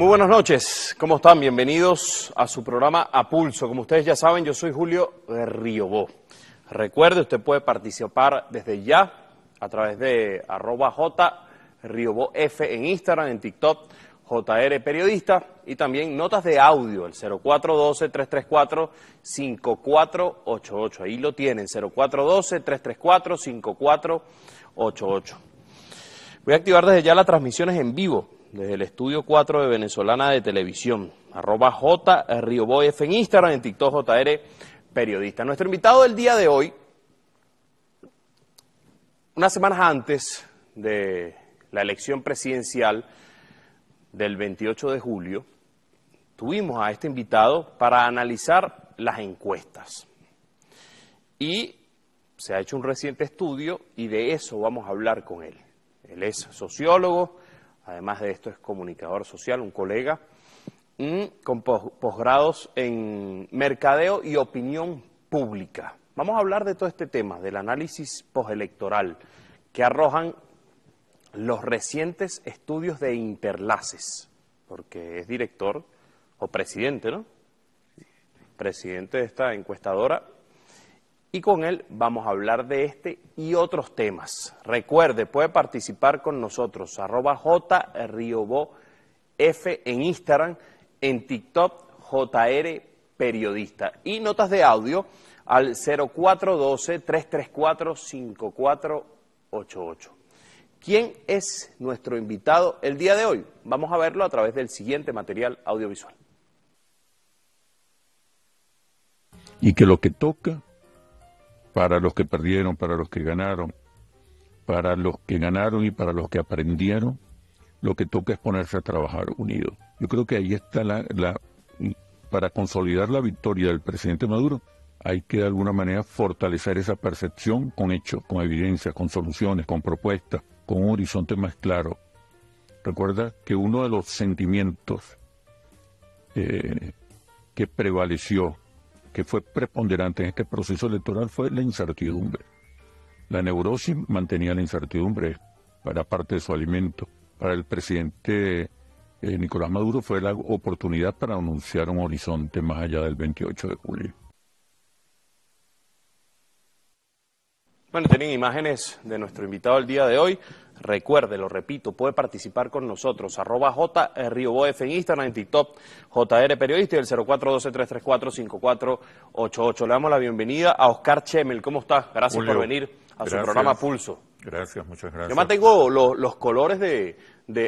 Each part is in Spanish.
Muy buenas noches, ¿cómo están? Bienvenidos a su programa A Pulso. Como ustedes ya saben, yo soy Julio Riobó. Recuerde, usted puede participar desde ya a través de arroba J F en Instagram, en TikTok, JR Periodista y también notas de audio, el 0412-334-5488. Ahí lo tienen, 0412-334-5488. Voy a activar desde ya las transmisiones en vivo desde el estudio 4 de Venezolana de Televisión, arroba en Instagram, en TikTok JR Periodista. Nuestro invitado del día de hoy, unas semanas antes de la elección presidencial del 28 de julio, tuvimos a este invitado para analizar las encuestas. Y se ha hecho un reciente estudio y de eso vamos a hablar con él. Él es sociólogo, además de esto es comunicador social, un colega, con posgrados en mercadeo y opinión pública. Vamos a hablar de todo este tema, del análisis postelectoral que arrojan los recientes estudios de Interlaces, porque es director o presidente, ¿no? Presidente de esta encuestadora y con él vamos a hablar de este y otros temas. Recuerde, puede participar con nosotros, arroba F en Instagram, en TikTok JR Periodista y notas de audio al 0412-334-5488. ¿Quién es nuestro invitado el día de hoy? Vamos a verlo a través del siguiente material audiovisual. Y que lo que toca para los que perdieron, para los que ganaron, para los que ganaron y para los que aprendieron, lo que toca es ponerse a trabajar unidos. Yo creo que ahí está la, para consolidar la victoria del presidente Maduro, hay que de alguna manera fortalecer esa percepción con hechos, con evidencia, con soluciones, con propuestas, con un horizonte más claro. Recuerda que uno de los sentimientos eh, que prevaleció que fue preponderante en este proceso electoral fue la incertidumbre. La neurosis mantenía la incertidumbre para parte de su alimento. Para el presidente eh, Nicolás Maduro fue la oportunidad para anunciar un horizonte más allá del 28 de julio. Bueno, tienen imágenes de nuestro invitado el día de hoy. Recuerde, lo repito, puede participar con nosotros, arroba J en Instagram, en TikTok, JR Periodista y el 0412-334-5488. Le damos la bienvenida a Oscar Chemel. ¿Cómo estás? Gracias por venir a su programa Pulso. Gracias, muchas gracias. Yo mantengo los, los colores de,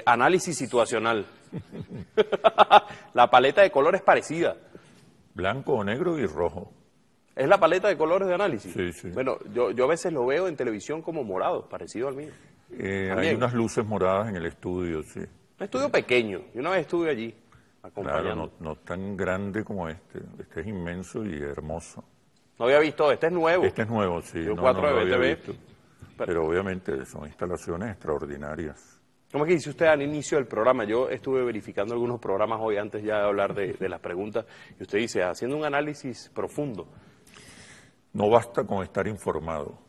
análisis situacional. la paleta de colores parecida. Blanco, negro y rojo. ¿Es la paleta de colores de análisis? Sí, sí. Bueno, yo, yo a veces lo veo en televisión como morado, parecido al mío. Eh, hay unas luces moradas en el estudio, sí. Un estudio pequeño. Yo una vez estuve allí. Claro, no, tan grande como este. Este es inmenso y hermoso. No había visto, este es nuevo. Este es nuevo, sí. Yo no, cuatro visto, pero, obviamente son instalaciones extraordinarias. Como que dice usted al inicio del programa, yo estuve verificando algunos programas hoy antes ya de hablar de las preguntas, y usted dice, ah, haciendo un análisis profundo. No basta con estar informado,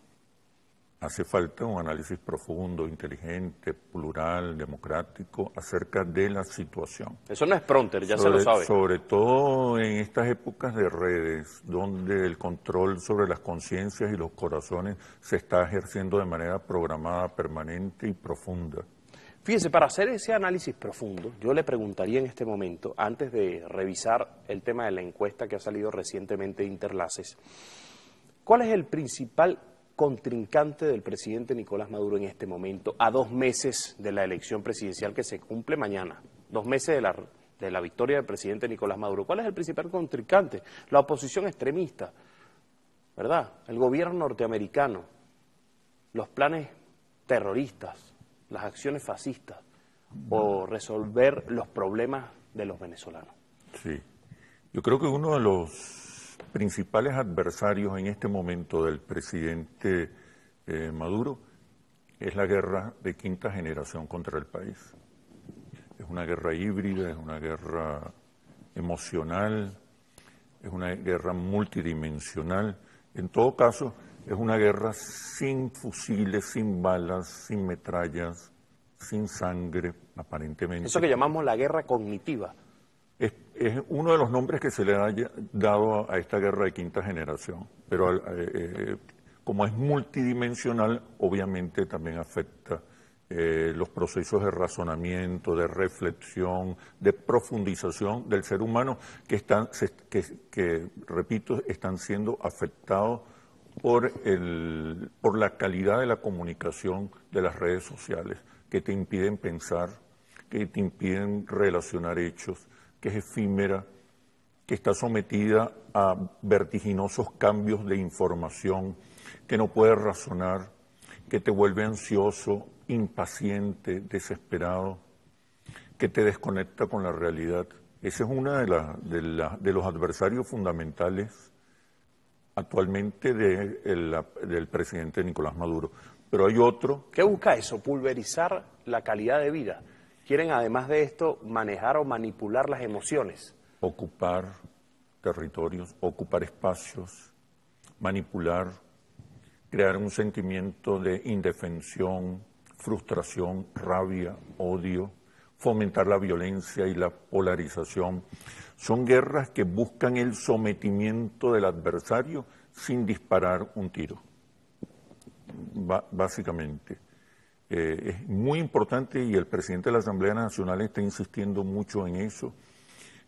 hace falta un análisis profundo, inteligente, plural, democrático acerca de la situación. Eso no es pronter, ya se lo sabe. Sobre todo en estas épocas de redes, donde el control sobre las conciencias y los corazones se está ejerciendo de manera programada, permanente y profunda. Fíjese, para hacer ese análisis profundo, yo le preguntaría en este momento, antes de revisar el tema de la encuesta que ha salido recientemente de Interlaces, ¿cuál es el principal contrincante del presidente Nicolás Maduro en este momento, a dos meses de la elección presidencial que se cumple mañana, dos meses de la, de la victoria del presidente Nicolás Maduro? ¿Cuál es el principal contrincante? La oposición extremista, ¿verdad? El gobierno norteamericano, los planes terroristas, las acciones fascistas, o resolver los problemas de los venezolanos. Sí. Yo creo que uno de los principales adversarios en este momento del presidente eh, Maduro es la guerra de quinta generación contra el país. Es una guerra híbrida, es una guerra emocional, es una guerra multidimensional. En todo caso, es una guerra sin fusiles, sin balas, sin metrallas, sin sangre, aparentemente. Eso que llamamos la guerra cognitiva es, uno de los nombres que se le ha dado a, esta guerra de quinta generación, pero eh, eh, como es multidimensional, obviamente también afecta eh, los procesos de razonamiento, de reflexión, de profundización del ser humano que están, que, repito, están siendo afectados por, el, por la calidad de la comunicación de las redes sociales, que te impiden pensar, que te impiden relacionar hechos, que es efímera, que está sometida a vertiginosos cambios de información, que no puede razonar, que te vuelve ansioso, impaciente, desesperado, que te desconecta con la realidad. Ese es uno de, de, los adversarios fundamentales actualmente del presidente Nicolás Maduro. Pero hay otro. ¿Qué busca eso? Pulverizar la calidad de vida quieren además de esto manejar o manipular las emociones. Ocupar territorios, ocupar espacios, manipular, crear un sentimiento de indefensión, frustración, rabia, odio, fomentar la violencia y la polarización. Son guerras que buscan el sometimiento del adversario sin disparar un tiro, básicamente. Eh, es muy importante y el presidente de la Asamblea Nacional está insistiendo mucho en eso.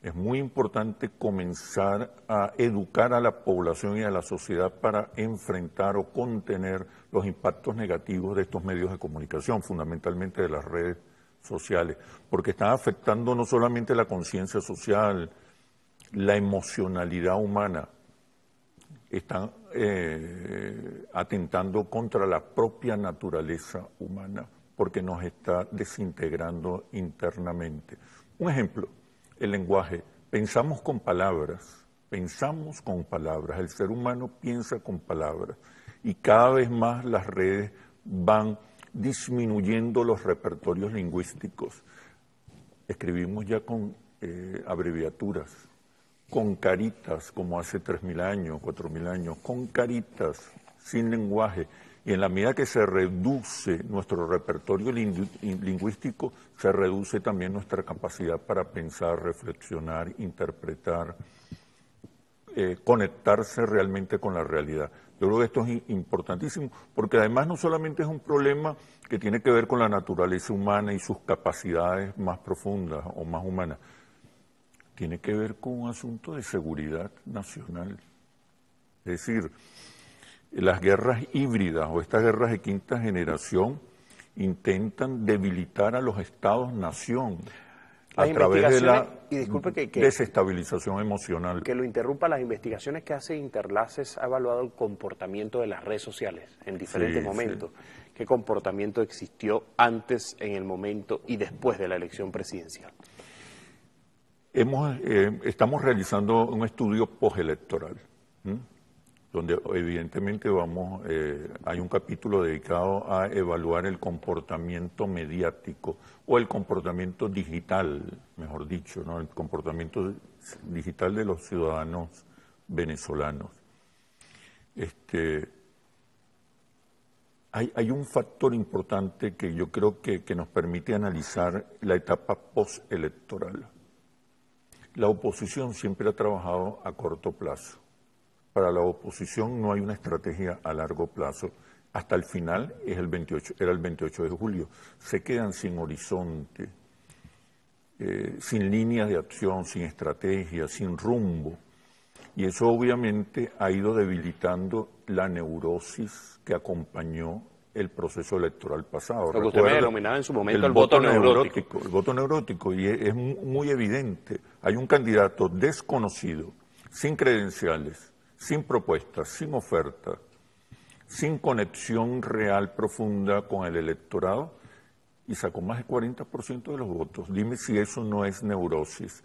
Es muy importante comenzar a educar a la población y a la sociedad para enfrentar o contener los impactos negativos de estos medios de comunicación, fundamentalmente de las redes sociales, porque están afectando no solamente la conciencia social, la emocionalidad humana, están eh, atentando contra la propia naturaleza humana, porque nos está desintegrando internamente. Un ejemplo, el lenguaje. Pensamos con palabras, pensamos con palabras, el ser humano piensa con palabras y cada vez más las redes van disminuyendo los repertorios lingüísticos. Escribimos ya con eh, abreviaturas, con caritas, como hace 3.000 años, 4.000 años, con caritas, sin lenguaje. Y en la medida que se reduce nuestro repertorio lingüístico, se reduce también nuestra capacidad para pensar, reflexionar, interpretar, eh, conectarse realmente con la realidad. Yo creo que esto es importantísimo, porque además no solamente es un problema que tiene que ver con la naturaleza humana y sus capacidades más profundas o más humanas, tiene que ver con un asunto de seguridad nacional. Es decir, las guerras híbridas o estas guerras de quinta generación intentan debilitar a los estados-nación a través de la desestabilización emocional. Que lo interrumpa, las investigaciones que hace Interlaces ha evaluado el comportamiento de las redes sociales en diferentes momentos. ¿Qué comportamiento existió antes, en el momento y después de la elección presidencial? Eh, estamos realizando un estudio postelectoral, donde evidentemente vamos, eh, hay un capítulo dedicado a evaluar el comportamiento mediático o el comportamiento digital, mejor dicho, el comportamiento digital de los ciudadanos venezolanos. Este, hay, un factor importante que yo creo que, que nos permite analizar la etapa postelectoral la oposición siempre ha trabajado a corto plazo. Para la oposición no hay una estrategia a largo plazo. Hasta el final es el 28, era el 28 de julio. Se quedan sin horizonte, eh, sin líneas de acción, sin estrategia, sin rumbo. Y eso obviamente ha ido debilitando la neurosis que acompañó el proceso electoral pasado. Lo que usted denominaba en su momento el, voto, neurótico. El voto neurótico, y es, muy evidente. Hay un candidato desconocido, sin credenciales, sin propuestas, sin oferta, sin conexión real profunda con el electorado, y sacó más del 40% de los votos. Dime si eso no es neurosis.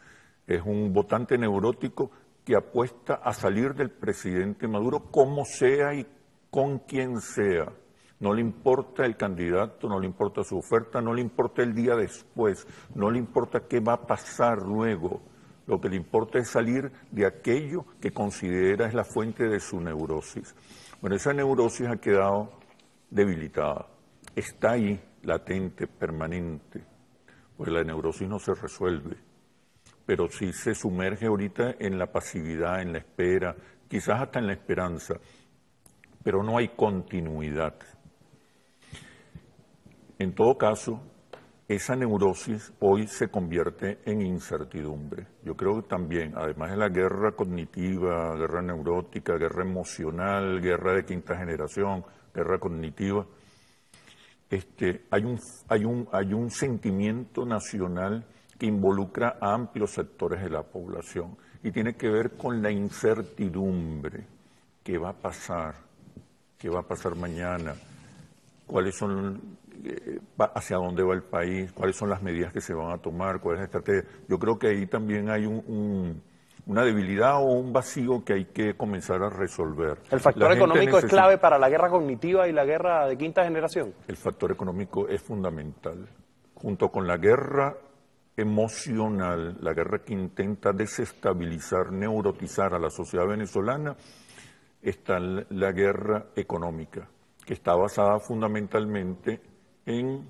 Es un votante neurótico que apuesta a salir del presidente Maduro como sea y con quien sea. No le importa el candidato, no le importa su oferta, no le importa el día después, no le importa qué va a pasar luego. Lo que le importa es salir de aquello que considera es la fuente de su neurosis. Bueno, esa neurosis ha quedado debilitada. Está ahí, latente, permanente. Pues la neurosis no se resuelve. Pero sí se sumerge ahorita en la pasividad, en la espera, quizás hasta en la esperanza. Pero no hay continuidad. En todo caso, esa neurosis hoy se convierte en incertidumbre. Yo creo que también, además de la guerra cognitiva, guerra neurótica, guerra emocional, guerra de quinta generación, guerra cognitiva, este, hay, un, hay, un, hay un sentimiento nacional que involucra a amplios sectores de la población y tiene que ver con la incertidumbre. ¿Qué va a pasar? ¿Qué va a pasar mañana? ¿Cuáles son eh, hacia dónde va el país, cuáles son las medidas que se van a tomar, cuál es la estrategia. Yo creo que ahí también hay una debilidad o un vacío que hay que comenzar a resolver. ¿El factor económico es clave para la guerra cognitiva y la guerra de quinta generación? El factor económico es fundamental, junto con la guerra emocional, la guerra que intenta desestabilizar, neurotizar a la sociedad venezolana, está la guerra económica, que está basada fundamentalmente en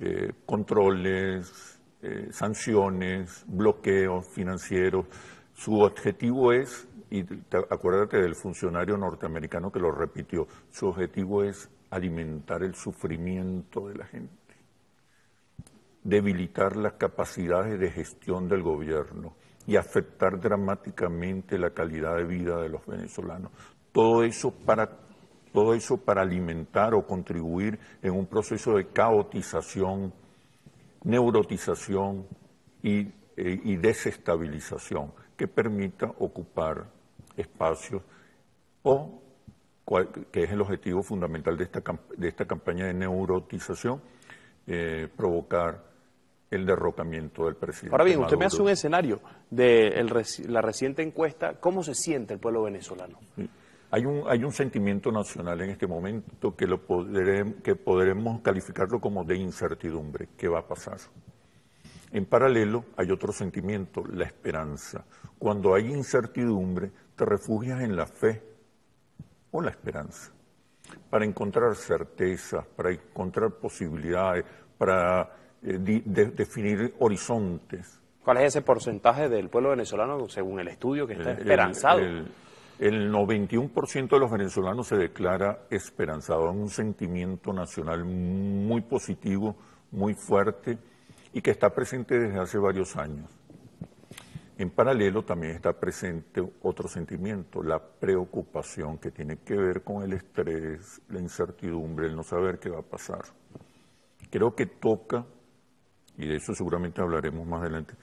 eh, controles, eh, sanciones, bloqueos financieros. Su objetivo es, y acuérdate del funcionario norteamericano que lo repitió, su objetivo es alimentar el sufrimiento de la gente debilitar las capacidades de gestión del gobierno y afectar dramáticamente la calidad de vida de los venezolanos. Todo eso para todo eso para alimentar o contribuir en un proceso de caotización, neurotización y, eh, desestabilización que permita ocupar espacios o que es el objetivo fundamental de esta, de esta campaña de neurotización, eh, provocar el derrocamiento del presidente. Ahora bien, usted me hace un escenario de la reciente encuesta, ¿cómo se siente el pueblo venezolano? Hay un, hay un sentimiento nacional en este momento que, lo podremos, que podremos calificarlo como de incertidumbre. ¿Qué va a pasar? En paralelo hay otro sentimiento, la esperanza. Cuando hay incertidumbre, te refugias en la fe o la esperanza para encontrar certezas, para encontrar posibilidades, para eh, definir horizontes. ¿Cuál es ese porcentaje del pueblo venezolano según el estudio que está esperanzado? El 91% de los venezolanos se declara esperanzado, en un sentimiento nacional muy positivo, muy fuerte y que está presente desde hace varios años. En paralelo también está presente otro sentimiento, la preocupación que tiene que ver con el estrés, la incertidumbre, el no saber qué va a pasar. Creo que toca, y de eso seguramente hablaremos más adelante,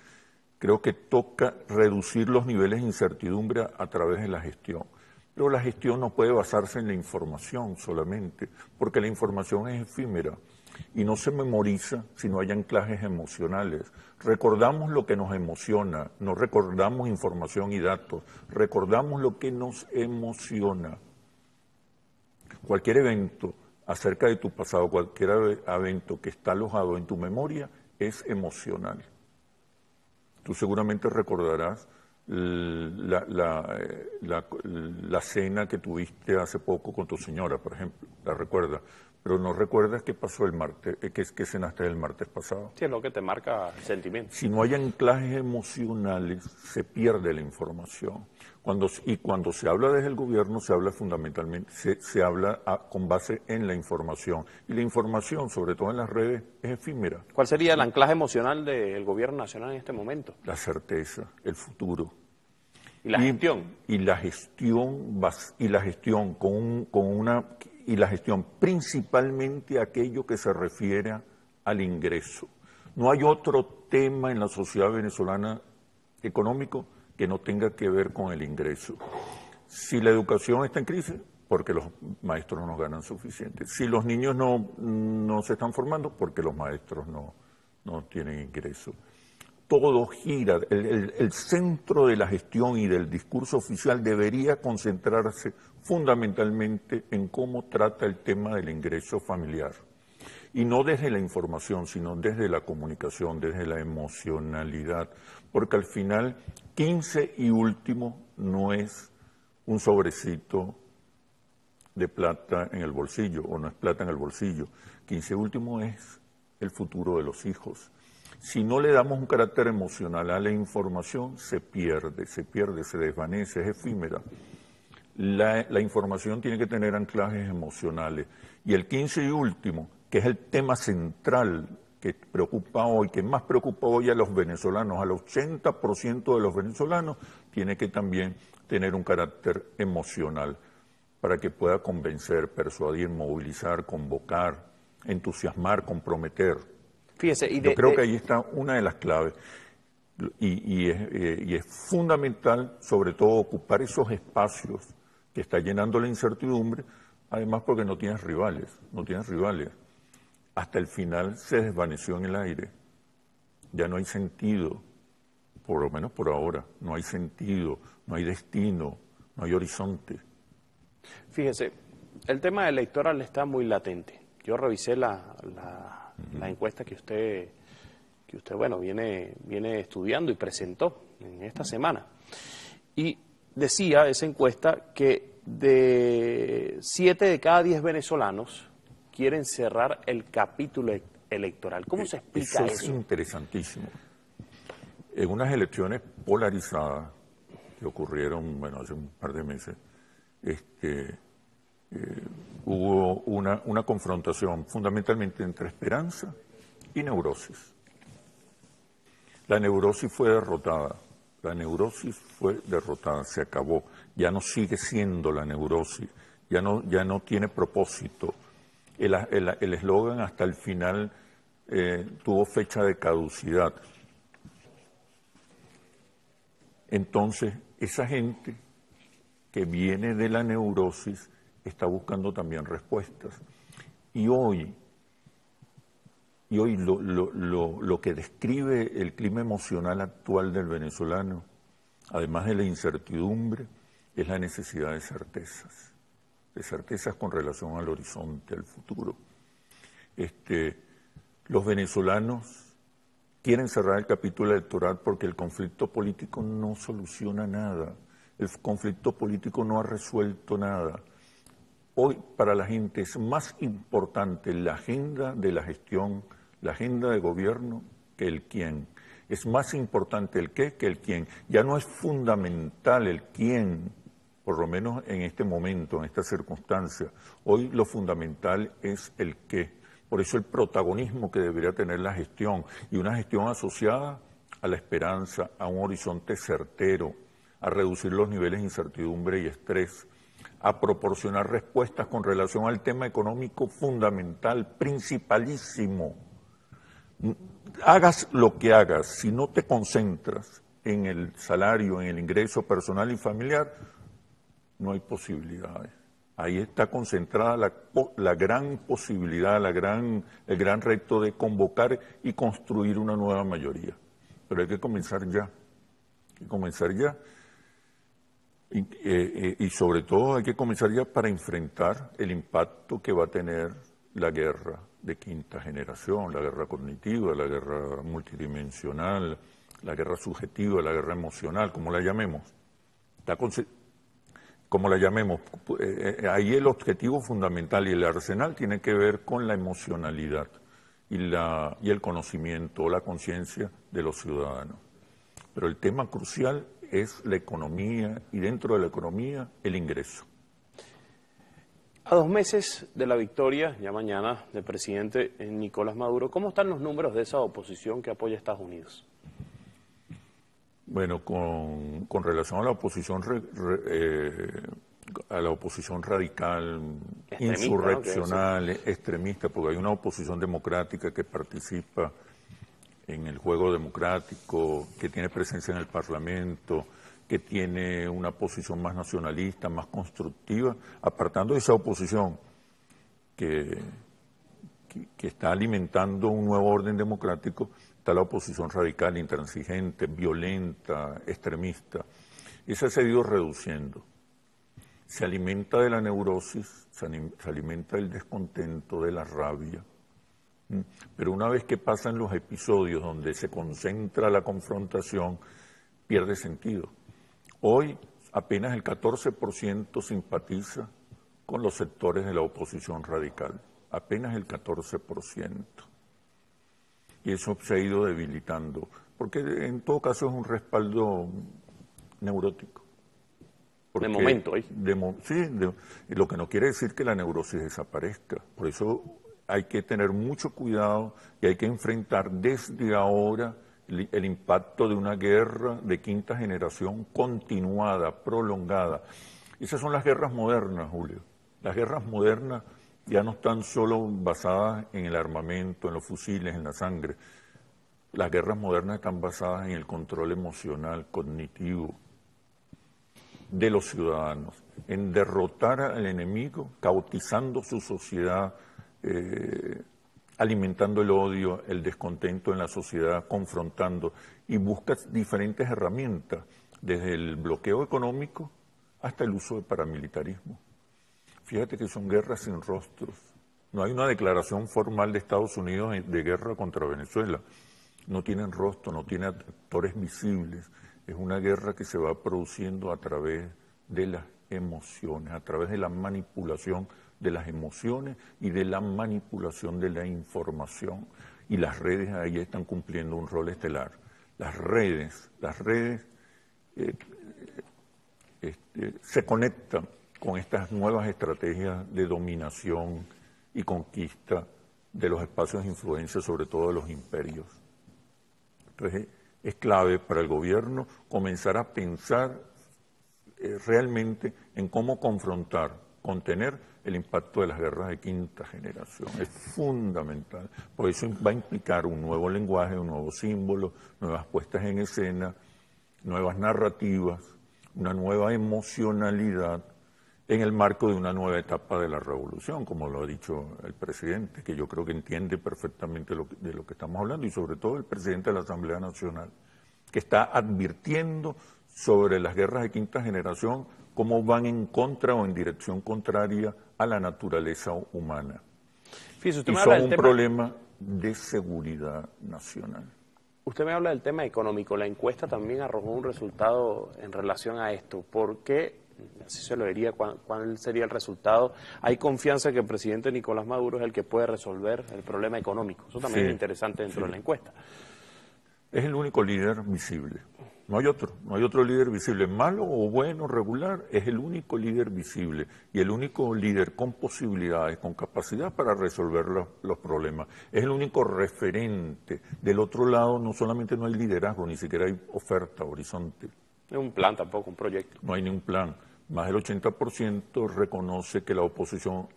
Creo que toca reducir los niveles de incertidumbre a través de la gestión. Pero la gestión no puede basarse en la información solamente, porque la información es efímera y no se memoriza si no hay anclajes emocionales. Recordamos lo que nos emociona, no recordamos información y datos, recordamos lo que nos emociona. Cualquier evento acerca de tu pasado, cualquier evento que está alojado en tu memoria es emocional. Tú seguramente recordarás eh, la, cena que tuviste hace poco con tu señora, por ejemplo, la recuerdas, pero no recuerdas qué pasó el martes, eh, qué, qué cenaste el martes pasado. Sí, es lo que te marca el sentimiento. Si no hay anclajes emocionales, se pierde la información y cuando se habla desde el gobierno, se habla fundamentalmente, se, habla ah, con base en la información. Y la información, sobre todo en las redes, es efímera. ¿Cuál sería el anclaje emocional del gobierno nacional en este momento? La certeza, el futuro. Y la gestión. Y la gestión, y la gestión con, con una, y la gestión principalmente aquello que se refiere al ingreso. No hay otro tema en la sociedad venezolana económico que no tenga que ver con el ingreso. Si la educación está en crisis, porque los maestros no ganan suficiente. Si los niños no, se están formando, porque los maestros no, tienen ingreso. Todo gira, el centro de la gestión y del discurso oficial debería concentrarse fundamentalmente en cómo trata el tema del ingreso familiar. Y no desde la información, sino desde la comunicación, desde la emocionalidad. Porque al final, 15 y último no es un sobrecito de plata en el bolsillo, o no es plata en el bolsillo. 15 último es el futuro de los hijos. Si no le damos un carácter emocional a la información, se pierde, se pierde, se desvanece, es efímera. La, información tiene que tener anclajes emocionales. Y el quince y último que es el tema central que preocupa hoy, que más preocupa hoy a los venezolanos, al 80% de los venezolanos, tiene que también tener un carácter emocional para que pueda convencer, persuadir, movilizar, convocar, entusiasmar, comprometer. Fíjese, Yo creo que ahí está una de las claves. Eh, y, es, fundamental, sobre todo, ocupar esos espacios que está llenando la incertidumbre, además porque no tienes rivales, no tienes rivales hasta el final se desvaneció en el aire. Ya no hay sentido, por lo menos por ahora, no hay sentido, no hay destino, no hay horizonte. Fíjese, el tema electoral está muy latente. Yo revisé la, encuesta que usted, que usted bueno, viene, viene estudiando y presentó en esta semana. Y decía esa encuesta que de siete de cada diez venezolanos quieren cerrar el capítulo e-, electoral. ¿Cómo se explica eso? Eso es interesantísimo. En unas elecciones polarizadas que ocurrieron, bueno, hace un par de meses, este, eh, hubo una, una confrontación fundamentalmente entre esperanza y neurosis. La neurosis fue derrotada, la neurosis fue derrotada, se acabó, ya no sigue siendo la neurosis, ya no, ya no tiene propósito, el eslogan hasta el final eh, tuvo fecha de caducidad. Entonces, esa gente que viene de la neurosis está buscando también respuestas. Y hoy, y hoy lo que describe el clima emocional actual del venezolano, además de la incertidumbre, es la necesidad de certezas de certezas con relación al horizonte, al futuro. Este, los venezolanos quieren cerrar el capítulo electoral porque el conflicto político no soluciona nada, el conflicto político no ha resuelto nada. Hoy para la gente es más importante la agenda de la gestión, la agenda de gobierno, que el quién. Es más importante el qué que el quién. Ya no es fundamental el quién por lo menos en este momento, en esta circunstancia. Hoy lo fundamental es el qué. Por eso el protagonismo que debería tener la gestión y una gestión asociada a la esperanza, a un horizonte certero, a reducir los niveles de incertidumbre y estrés, a proporcionar respuestas con relación al tema económico fundamental, principalísimo. Hagas lo que hagas, si no te concentras en el salario, en el ingreso personal y familiar, no hay posibilidades. Ahí está concentrada la, gran posibilidad, la gran, el gran reto de convocar y construir una nueva mayoría. Pero hay que comenzar ya, hay que comenzar ya. Eh, eh, y, sobre todo hay que comenzar ya para enfrentar el impacto que va a tener la guerra de quinta generación, la guerra cognitiva, la guerra multidimensional, la guerra subjetiva, la guerra emocional, como la llamemos. Está como la llamemos. Eh, eh, ahí el objetivo fundamental y el arsenal tiene que ver con la emocionalidad y, y el conocimiento, la conciencia de los ciudadanos. Pero el tema crucial es la economía y dentro de la economía el ingreso. A dos meses de la victoria, ya mañana, del presidente Nicolás Maduro, ¿cómo están los números de esa oposición que apoya a Estados Unidos? Bueno, con, con relación a la oposición eh, a la oposición radical, insurreccional, extremista, porque hay una oposición democrática que participa en el juego democrático, que tiene presencia en el Parlamento, que tiene una posición más nacionalista, más constructiva, apartando de esa oposición que, que está alimentando un nuevo orden democrático está la oposición radical, intransigente, violenta, extremista. Y se ha ido reduciendo. Se alimenta de la neurosis, se, se alimenta del descontento, de la rabia. Pero una vez que pasan los episodios donde se concentra la confrontación, pierde sentido. Hoy apenas el 14% simpatiza con los sectores de la oposición radical, apenas el 14% y eso se ha ido debilitando, porque en todo caso es un respaldo neurótico. de momento, ¿eh? sí, lo que no quiere decir que la neurosis desaparezca. Por eso hay que tener mucho cuidado y hay que enfrentar desde ahora el, el impacto de una guerra de quinta generación continuada, prolongada. Esas son las guerras modernas, Julio. Las guerras modernas ya no están solo basadas en el armamento, en los fusiles, en la sangre. Las guerras modernas están basadas en el control emocional, cognitivo de los ciudadanos, en derrotar al enemigo, cautizando su sociedad, eh, alimentando el odio, el descontento en la sociedad, confrontando, y busca diferentes herramientas, desde el bloqueo económico hasta el uso de paramilitarismo. Fíjate que son guerras sin rostros. No hay una declaración formal de Estados Unidos de guerra contra Venezuela. No tienen rostro, no tienen actores visibles. Es una guerra que se va produciendo a través de las emociones, a través de la manipulación de las emociones y de la manipulación de la información. Y las redes ahí están cumpliendo un rol estelar. Las redes, las redes eh, eh, este, se conectan con estas nuevas estrategias de dominación y conquista de los espacios de influencia, sobre todo de los imperios. Entonces, es clave para el gobierno comenzar a pensar eh, realmente en cómo confrontar, contener el impacto de las guerras de quinta generación. Es fundamental, por eso va a implicar un nuevo lenguaje, un nuevo símbolo, nuevas puestas en escena, nuevas narrativas, una nueva emocionalidad en el marco de una nueva etapa de la revolución, como lo ha dicho el presidente, que yo creo que entiende perfectamente de lo que estamos hablando, y sobre todo el presidente de la Asamblea Nacional, que está advirtiendo sobre las guerras de quinta generación, cómo van en contra o en dirección contraria a la naturaleza humana. y son un problema de seguridad nacional. Usted me habla del tema económico. La encuesta también arrojó un resultado en relación a esto. ¿Por qué así se lo diría, cuál, sería el resultado. Hay confianza que el presidente Nicolás Maduro es el que puede resolver el problema económico. Eso también es interesante dentro de la encuesta. Es el único líder visible. No hay otro, no hay otro líder visible, malo o bueno, regular, es el único líder visible y el único líder con posibilidades, con capacidad para resolver los, los, problemas. Es el único referente. Del otro lado, no solamente no hay liderazgo, ni siquiera hay oferta, horizonte. No es un plan tampoco, un proyecto. No hay un plan. Más del 80% reconoce que la oposición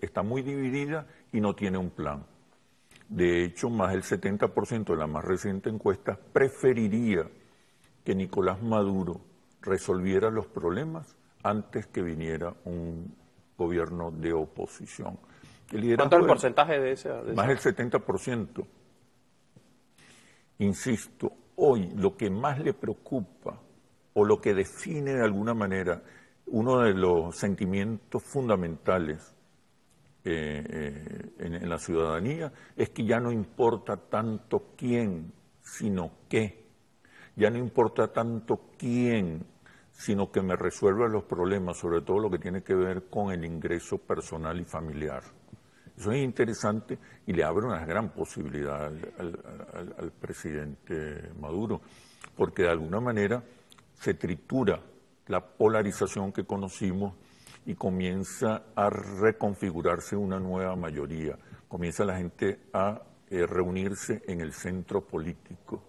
está muy dividida y no tiene un plan. De hecho, más del 70% de la más reciente encuesta preferiría que Nicolás Maduro resolviera los problemas antes que viniera un gobierno de oposición. ¿Cuánto es el porcentaje de ese? más del 70%. Insisto, hoy lo que más le preocupa o lo que define de alguna manera uno de los sentimientos fundamentales eh, eh, en, la ciudadanía es que ya no importa tanto quién, sino qué. Ya no importa tanto quién, sino que me resuelva los problemas, sobre todo lo que tiene que ver con el ingreso personal y familiar. Eso es interesante y le abre una gran posibilidad al presidente Maduro, porque de alguna manera se tritura la polarización que conocimos y comienza a reconfigurarse una nueva mayoría, comienza la gente a eh, reunirse en el centro político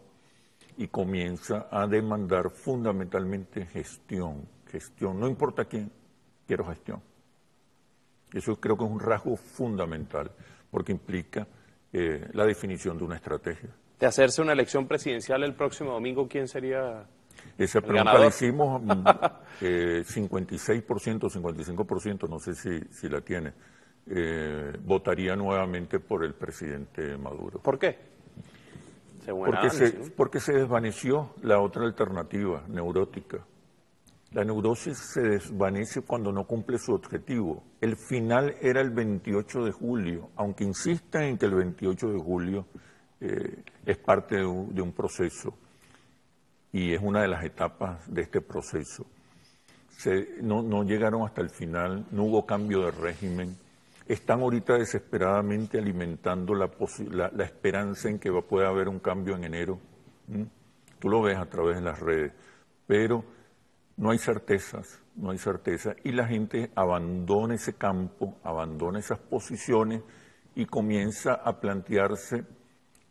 y comienza a demandar fundamentalmente gestión, gestión, no importa quién, quiero gestión. Eso creo que es un rasgo fundamental porque implica eh, la definición de una estrategia. De hacerse una elección presidencial el próximo domingo, ¿quién sería esa pregunta la hicimos, 56%, 55%, eh, no sé si, si la tiene, eh, votaría nuevamente por el presidente Maduro. ¿Por qué? Porque se, desvaneció la otra alternativa neurótica. La neurosis se desvanece cuando no cumple su objetivo. El final era el 28 de julio, aunque insistan en que el 28 de julio eh, es parte de un proceso y es una de las etapas de este proceso. no, llegaron hasta el final, no hubo cambio de régimen, están ahorita desesperadamente alimentando la, esperanza en que va, pueda haber un cambio en enero. Tú lo ves a través de las redes, pero no hay certezas, no hay certezas, y la gente abandona ese campo, abandona esas posiciones y comienza a plantearse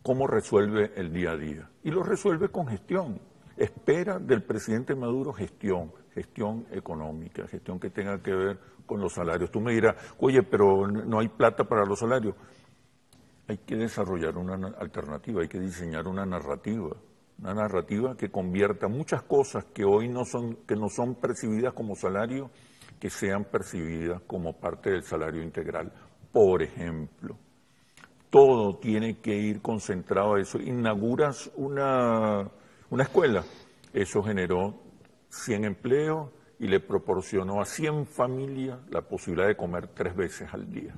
cómo resuelve el día a día. Y lo resuelve con gestión, espera del presidente Maduro gestión, gestión económica, gestión que tenga que ver con los salarios. Tú me dirás, oye, pero no hay plata para los salarios. Hay que desarrollar una alternativa, hay que diseñar una narrativa, una narrativa que convierta muchas cosas que hoy no son, que no son percibidas como salario, que sean percibidas como parte del salario integral. Por ejemplo, todo tiene que ir concentrado a eso. Inauguras una una escuela. Eso generó 100 empleos y le proporcionó a 100 familias la posibilidad de comer tres veces al día.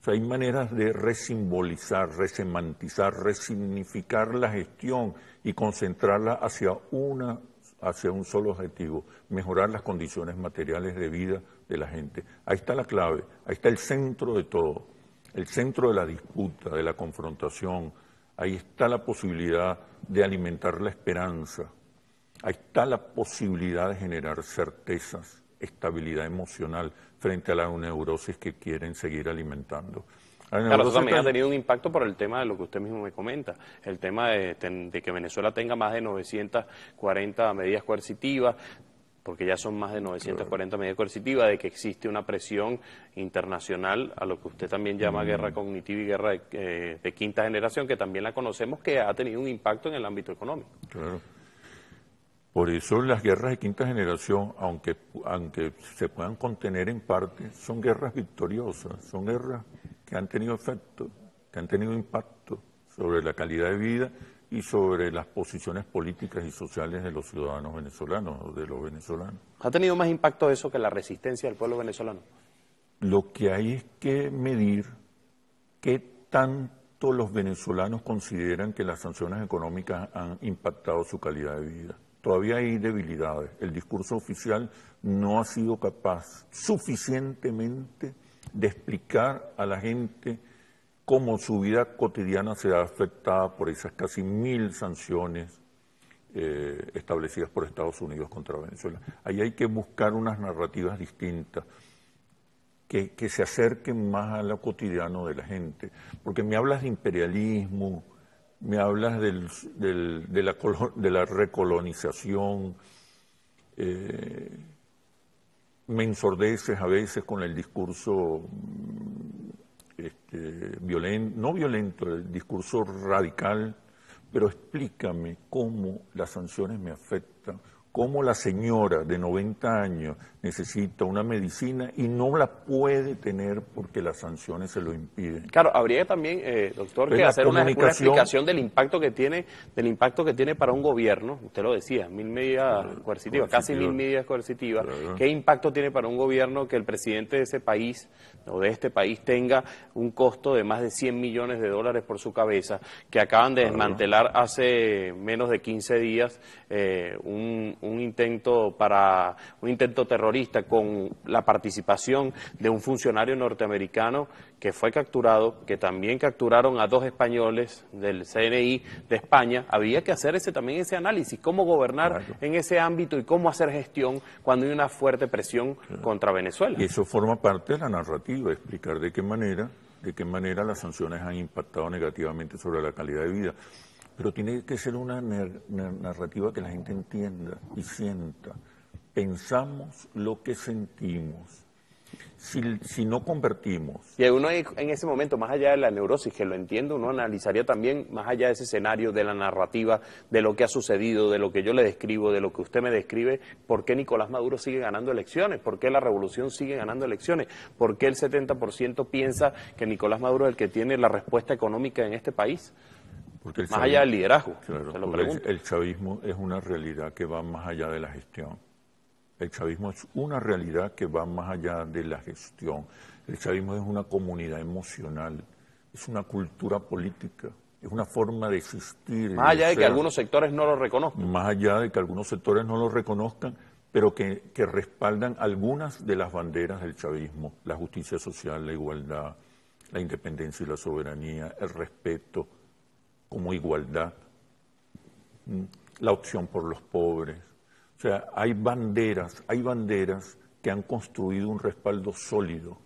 O sea, hay maneras de resimbolizar, resemantizar, resignificar la gestión y concentrarla hacia, una, hacia un solo objetivo, mejorar las condiciones materiales de vida de la gente. Ahí está la clave, ahí está el centro de todo, el centro de la disputa, de la confrontación, Ahí está la posibilidad de alimentar la esperanza. Ahí está la posibilidad de generar certezas, estabilidad emocional frente a la neurosis que quieren seguir alimentando. Claro, eso también ha tenido un impacto por el tema de lo que usted mismo me comenta, el tema de, de que Venezuela tenga más de 940 medidas coercitivas, porque ya son más de 940 medidas coercitivas, de que existe una presión internacional a lo que usted también llama mm. guerra cognitiva y guerra eh, de, quinta generación, que también la conocemos, que ha tenido un impacto en el ámbito económico. Claro. Por eso las guerras de quinta generación, aunque, aunque se puedan contener en parte, son guerras victoriosas, son guerras que han tenido efecto, que han tenido impacto sobre la calidad de vida y sobre las posiciones políticas y sociales de los ciudadanos venezolanos, de los venezolanos. ¿Ha tenido más impacto eso que la resistencia del pueblo venezolano? Lo que hay es que medir qué tanto los venezolanos consideran que las sanciones económicas han impactado su calidad de vida. Todavía hay debilidades. El discurso oficial no ha sido capaz suficientemente de explicar a la gente cómo su vida cotidiana se ha afectada por esas casi mil sanciones eh, establecidas por Estados Unidos contra Venezuela. Ahí hay que buscar unas narrativas distintas. Que, se acerquen más a lo cotidiano de la gente. Porque me hablas de imperialismo, me hablas de, la recolonización, eh, me ensordeces a veces con el discurso este, no violento, el discurso radical, pero explícame cómo las sanciones me afectan, cómo la señora de 90 años necesita una medicina y no la puede tener porque las sanciones se lo impiden. Claro, habría también, eh, doctor, que hacer una, explicación del impacto que tiene, del impacto que tiene para un gobierno, usted lo decía, mil medidas coercitivas, casi mil medidas coercitivas, ¿qué impacto tiene para un gobierno que el presidente de ese país o de este país tenga un costo de más de 100 millones de dólares por su cabeza, que acaban de desmantelar hace menos de 15 días eh, un un intento para un intento terrorista con la participación de un funcionario norteamericano que fue capturado, que también capturaron a dos españoles del CNI de España, había que hacer ese también ese análisis, cómo gobernar en ese ámbito y cómo hacer gestión cuando hay una fuerte presión contra Venezuela. Y eso forma parte de la narrativa, explicar de qué manera, de qué manera las sanciones han impactado negativamente sobre la calidad de vida pero tiene que ser una narrativa que la gente entienda y sienta. Pensamos lo que sentimos. Si, no convertimos. Y uno en ese momento, más allá de la neurosis, que lo entiendo, uno analizaría también, más allá de ese escenario, de la narrativa, de lo que ha sucedido, de lo que yo le describo, de lo que usted me describe, por qué Nicolás Maduro sigue ganando elecciones, por qué la revolución sigue ganando elecciones, por qué el 70% piensa que Nicolás Maduro es el que tiene la respuesta económica en este país más allá del liderazgo. El, chavismo es una realidad que va más allá de la gestión. El chavismo es una realidad que va más allá de la gestión. El chavismo es una comunidad emocional, es una cultura política, es una forma de existir. Más allá de, que algunos sectores no lo reconozcan. Más allá de que algunos sectores no lo reconozcan, pero que, que respaldan algunas de las banderas del chavismo, la justicia social, la igualdad, la independencia y la soberanía, el respeto, como igualdad, la opción por los pobres. O sea, hay banderas, hay banderas que han construido un respaldo sólido.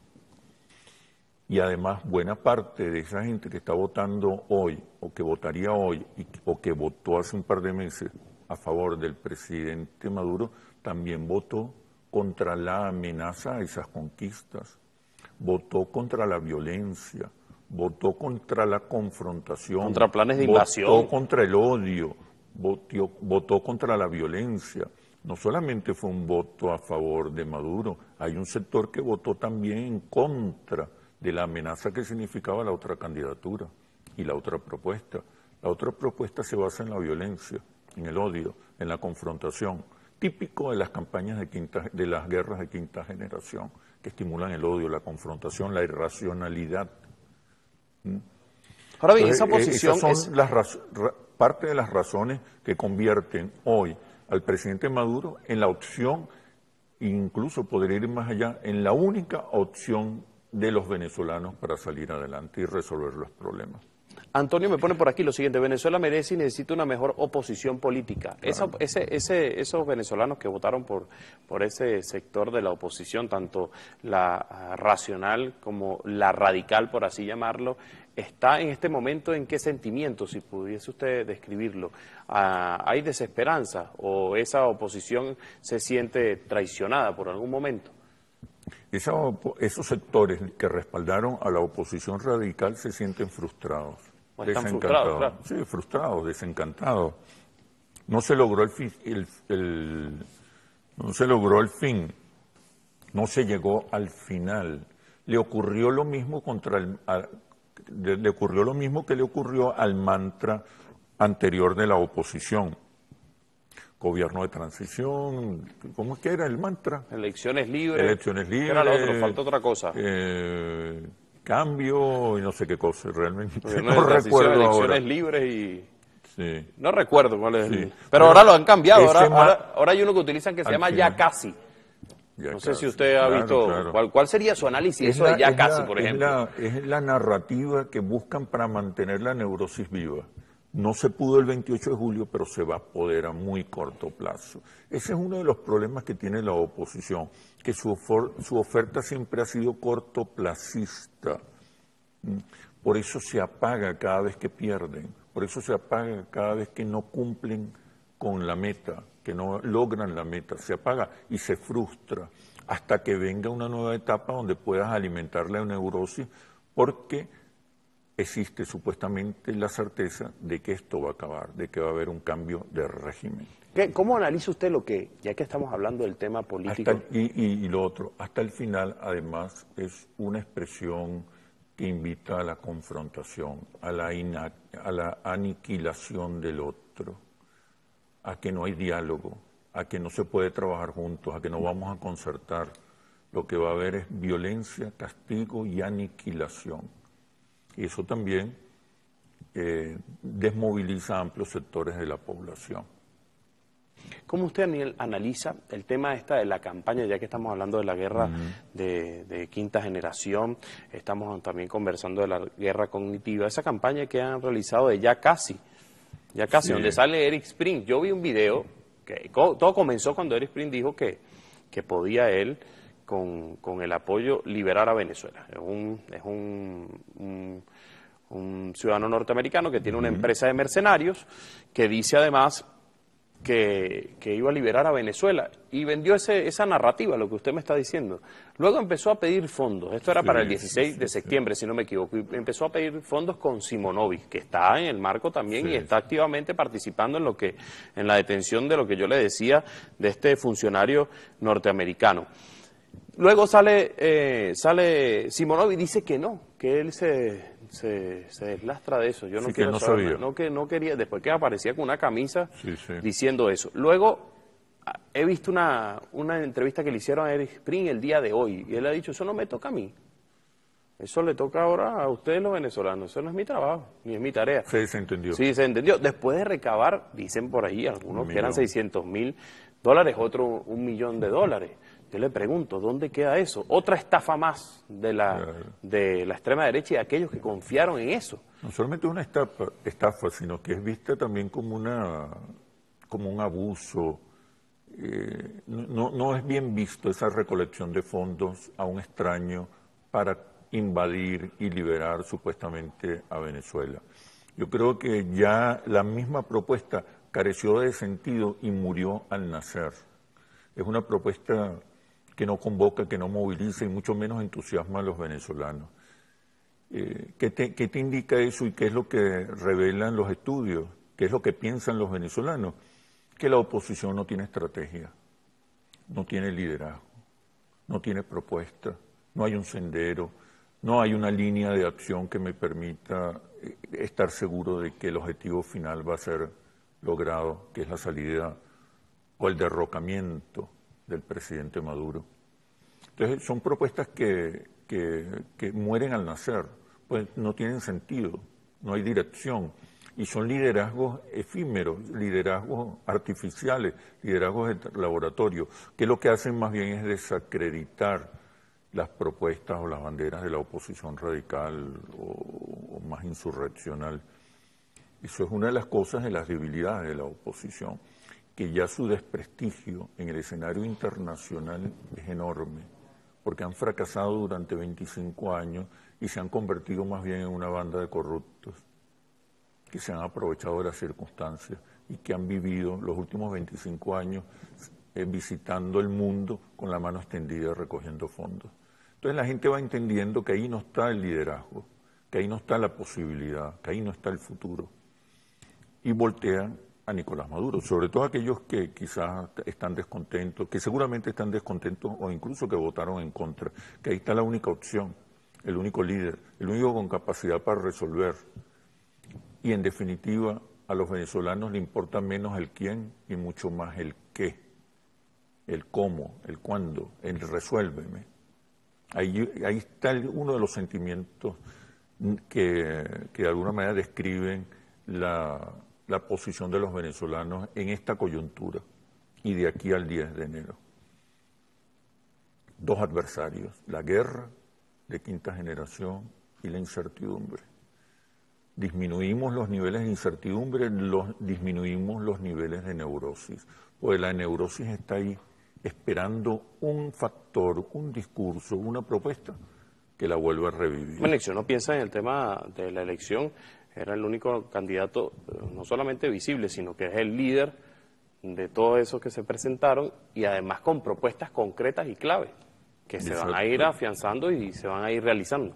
Y además buena parte de esa gente que está votando hoy o que votaría hoy o que votó hace un par de meses a favor del presidente Maduro, también votó contra la amenaza a esas conquistas, votó contra la violencia, votó contra la confrontación, contra planes de invasión, votó contra el odio, votó, votó contra la violencia. No solamente fue un voto a favor de Maduro, hay un sector que votó también en contra de la amenaza que significaba la otra candidatura y la otra propuesta. La otra propuesta se basa en la violencia, en el odio, en la confrontación, típico de las campañas de, quinta, de las guerras de quinta generación, que estimulan el odio, la confrontación, la irracionalidad ¿Mm? Ahora bien, esa eh, posición son es... parte de las razones que convierten hoy al presidente Maduro en la opción, incluso podría ir más allá, en la única opción de los venezolanos para salir adelante y resolver los problemas. Antonio me pone por aquí lo siguiente, Venezuela merece y necesita una mejor oposición política. ese, ese, esos venezolanos que votaron por, por ese sector de la oposición, tanto la ah, racional como la radical, por así llamarlo, está en este momento en qué sentimiento, si pudiese usted describirlo. Ah, ¿Hay desesperanza o esa oposición se siente traicionada por algún momento? esos sectores que respaldaron a la oposición radical se sienten frustrados. desencantados. Sí, frustrados, desencantados. No se logró el, fin, no se logró el fin, no se llegó al final. Le ocurrió lo mismo contra el, le ocurrió lo mismo que le ocurrió al mantra anterior de la oposición gobierno de transición, ¿cómo es que era el mantra? Elecciones libres. Elecciones libres. Era lo otro, Falta otra cosa. Eh, cambio y no sé qué cosa, realmente. no recuerdo elecciones libres y... No recuerdo cuál es. El... Pero, ahora lo han cambiado, ahora, ahora, hay uno que utilizan que se llama ya casi. no sé si usted ha visto Cuál, sería su análisis eso de ya casi, por ejemplo. es la narrativa que buscan para mantener la neurosis viva. No se pudo el 28 de julio, pero se va a poder a muy corto plazo. Ese es uno de los problemas que tiene la oposición, que su, oferta siempre ha sido cortoplacista. Mm. Por eso se apaga cada vez que pierden, por eso se apaga cada vez que no cumplen con la meta, que no logran la meta, se apaga y se frustra hasta que venga una nueva etapa donde puedas alimentar la neurosis, porque existe supuestamente la certeza de que esto va a acabar, de que va a haber un cambio de régimen. ¿Cómo analiza usted lo que, ya que estamos hablando del tema político? y, lo otro, hasta el final, además, es una expresión que invita a la confrontación, a la, a la aniquilación del otro, a que no hay diálogo, a que no se puede trabajar juntos, a que no vamos a concertar. Lo que va a haber es violencia, castigo y aniquilación. Y eso también eh, desmoviliza a amplios sectores de la población. ¿Cómo usted Daniel, analiza el tema esta de la campaña, ya que estamos hablando de la guerra de, quinta generación, estamos también conversando de la guerra cognitiva, esa campaña que han realizado de ya casi, ya casi, donde sale Eric Spring. Yo vi un video, que todo comenzó cuando Eric Spring dijo que, que podía él con, el apoyo liberar a Venezuela. Es un, un, ciudadano norteamericano que tiene una empresa de mercenarios que dice además que, iba a liberar a Venezuela y vendió esa narrativa, lo que usted me está diciendo. Luego empezó a pedir fondos, esto era para el 16 de septiembre, si no me equivoco, empezó a pedir fondos con Simonovic, que está en el marco también y está activamente participando en, lo que, en la detención de lo que yo le decía de este funcionario norteamericano. Luego sale, eh, sale Simonov y dice que no, que él se, se, se deslastra de eso. Yo no quiero no, saber, que no quería, después que aparecía con una camisa diciendo eso. Luego ah, he visto una, una entrevista que le hicieron a Eric Spring el día de hoy y él ha dicho, eso no me toca a mí. Eso le toca ahora a ustedes los venezolanos. Eso no es mi trabajo, ni es mi tarea. Sí, se entendió. Sí, se entendió. Después de recabar, dicen por ahí algunos que eran 600 mil dólares, otro un millón de dólares. Yo le pregunto, ¿dónde queda eso? Otra estafa más de la, de la extrema derecha y de aquellos que confiaron en eso. No solamente es una estafa, estafa sino que es vista también como, una, como un abuso. Eh, no, no es bien visto esa recolección de fondos a un extraño para invadir y liberar supuestamente a Venezuela. Yo creo que ya la misma propuesta careció de sentido y murió al nacer. Es una propuesta que no convoca, que no movilice y mucho menos entusiasma a los venezolanos. Eh, ¿Qué te indica eso y qué es lo que revelan los estudios? ¿Qué es lo que piensan los venezolanos? Que la oposición no tiene estrategia, no tiene liderazgo, no tiene propuesta, no hay un sendero, no hay una línea de acción que me permita eh, estar seguro de que el objetivo final va a ser logrado, que es la salida o el derrocamiento del presidente Maduro. Entonces, son propuestas que, que, que mueren al nacer, pues no tienen sentido, no hay dirección y son liderazgos efímeros, liderazgos artificiales, liderazgos de laboratorio, que lo que hacen más bien es desacreditar las propuestas o las banderas de la oposición radical o, o más insurreccional. Eso es una de las cosas de las debilidades de la oposición que ya su desprestigio en el escenario internacional es enorme, porque han fracasado durante 25 años y se han convertido más bien en una banda de corruptos que se han aprovechado de las circunstancias y que han vivido los últimos 25 años eh, visitando el mundo con la mano extendida recogiendo fondos. Entonces la gente va entendiendo que ahí no está el liderazgo, que ahí no está la posibilidad, que ahí no está el futuro. Y voltean a Nicolás Maduro, sobre todo aquellos que quizás están descontentos, que seguramente están descontentos o incluso que votaron en contra, que ahí está la única opción, el único líder, el único con capacidad para resolver. Y en definitiva, a los venezolanos le importa menos el quién y mucho más el qué, el cómo, el cuándo, el resuélveme. Ahí, ahí está uno de los sentimientos que, que de alguna manera describen la la posición de los venezolanos en esta coyuntura y de aquí al 10 de enero. Dos adversarios, la guerra de quinta generación y la incertidumbre. Disminuimos los niveles de incertidumbre, los, disminuimos los niveles de neurosis, pues la neurosis está ahí esperando un factor, un discurso, una propuesta que la vuelva a revivir. Bueno, piensa en el tema de la elección, era el único candidato eh, no solamente visible, sino que es el líder de todos esos que se presentaron y además con propuestas concretas y claves que se van a ir afianzando y se van a ir realizando.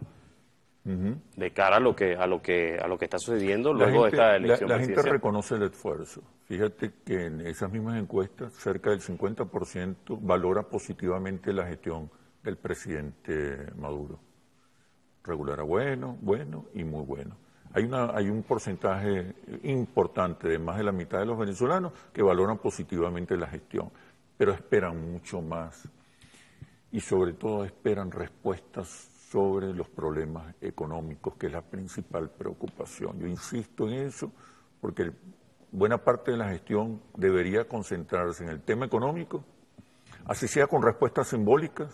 de cara a lo que a lo que a lo que está sucediendo luego de esta elección la, gente reconoce el esfuerzo fíjate que en esas mismas encuestas cerca del 50% valora positivamente la gestión del presidente Maduro regular a bueno bueno y muy bueno hay, una, un porcentaje importante de más de la mitad de los venezolanos que valoran positivamente la gestión, pero esperan mucho más y sobre todo esperan respuestas sobre los problemas económicos, que es la principal preocupación. Yo insisto en eso porque buena parte de la gestión debería concentrarse en el tema económico, así sea con respuestas simbólicas,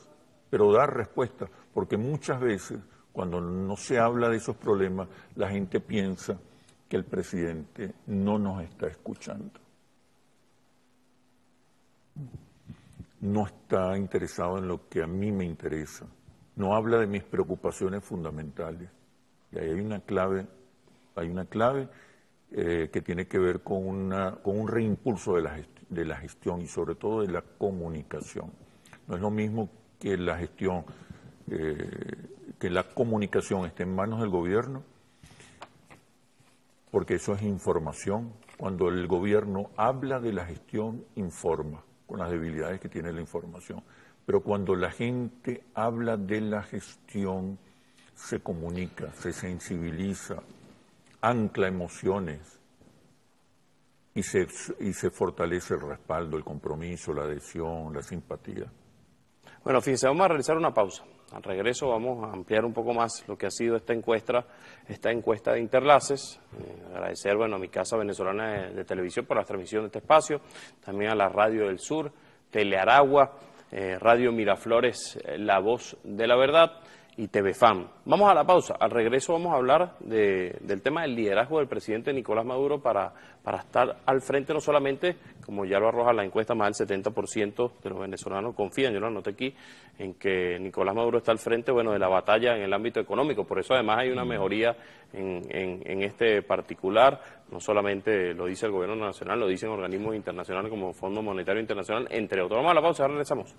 pero dar respuestas, porque muchas veces cuando no se habla de esos problemas, la gente piensa que el presidente no nos está escuchando. No está interesado en lo que a mí me interesa. No habla de mis preocupaciones fundamentales. Y ahí hay una clave, hay una clave eh, que tiene que ver con, un reimpulso de la gestión y sobre todo de la comunicación. No es lo mismo que la gestión eh, que la comunicación esté en manos del gobierno, porque eso es información. Cuando el gobierno habla de la gestión, informa con las debilidades que tiene la información. Pero cuando la gente habla de la gestión, se comunica, se sensibiliza, ancla emociones y se, y se fortalece el respaldo, el compromiso, la adhesión, la simpatía. Bueno, fíjense, vamos a realizar una pausa. Al regreso vamos a ampliar un poco más lo que ha sido esta encuesta, esta encuesta de Interlaces. Eh, agradecer bueno, a mi casa venezolana de, televisión por la transmisión de este espacio, también a la Radio del Sur, Telearagua, Aragua, eh, Radio Miraflores, La Voz de la Verdad y TVFAM. Vamos a la pausa. Al regreso vamos a hablar del tema del liderazgo del presidente Nicolás Maduro para, para estar al frente no solamente como ya lo arroja la encuesta, más del 70% de los venezolanos confían, yo lo anoté aquí, en que Nicolás Maduro está al frente, bueno, de la batalla en el ámbito económico. Por eso además hay una mm. mejoría en, este particular, no solamente lo dice el gobierno nacional, lo dicen organismos internacionales como Fondo Monetario Internacional, entre otros. Vamos a la pausa, regresamos.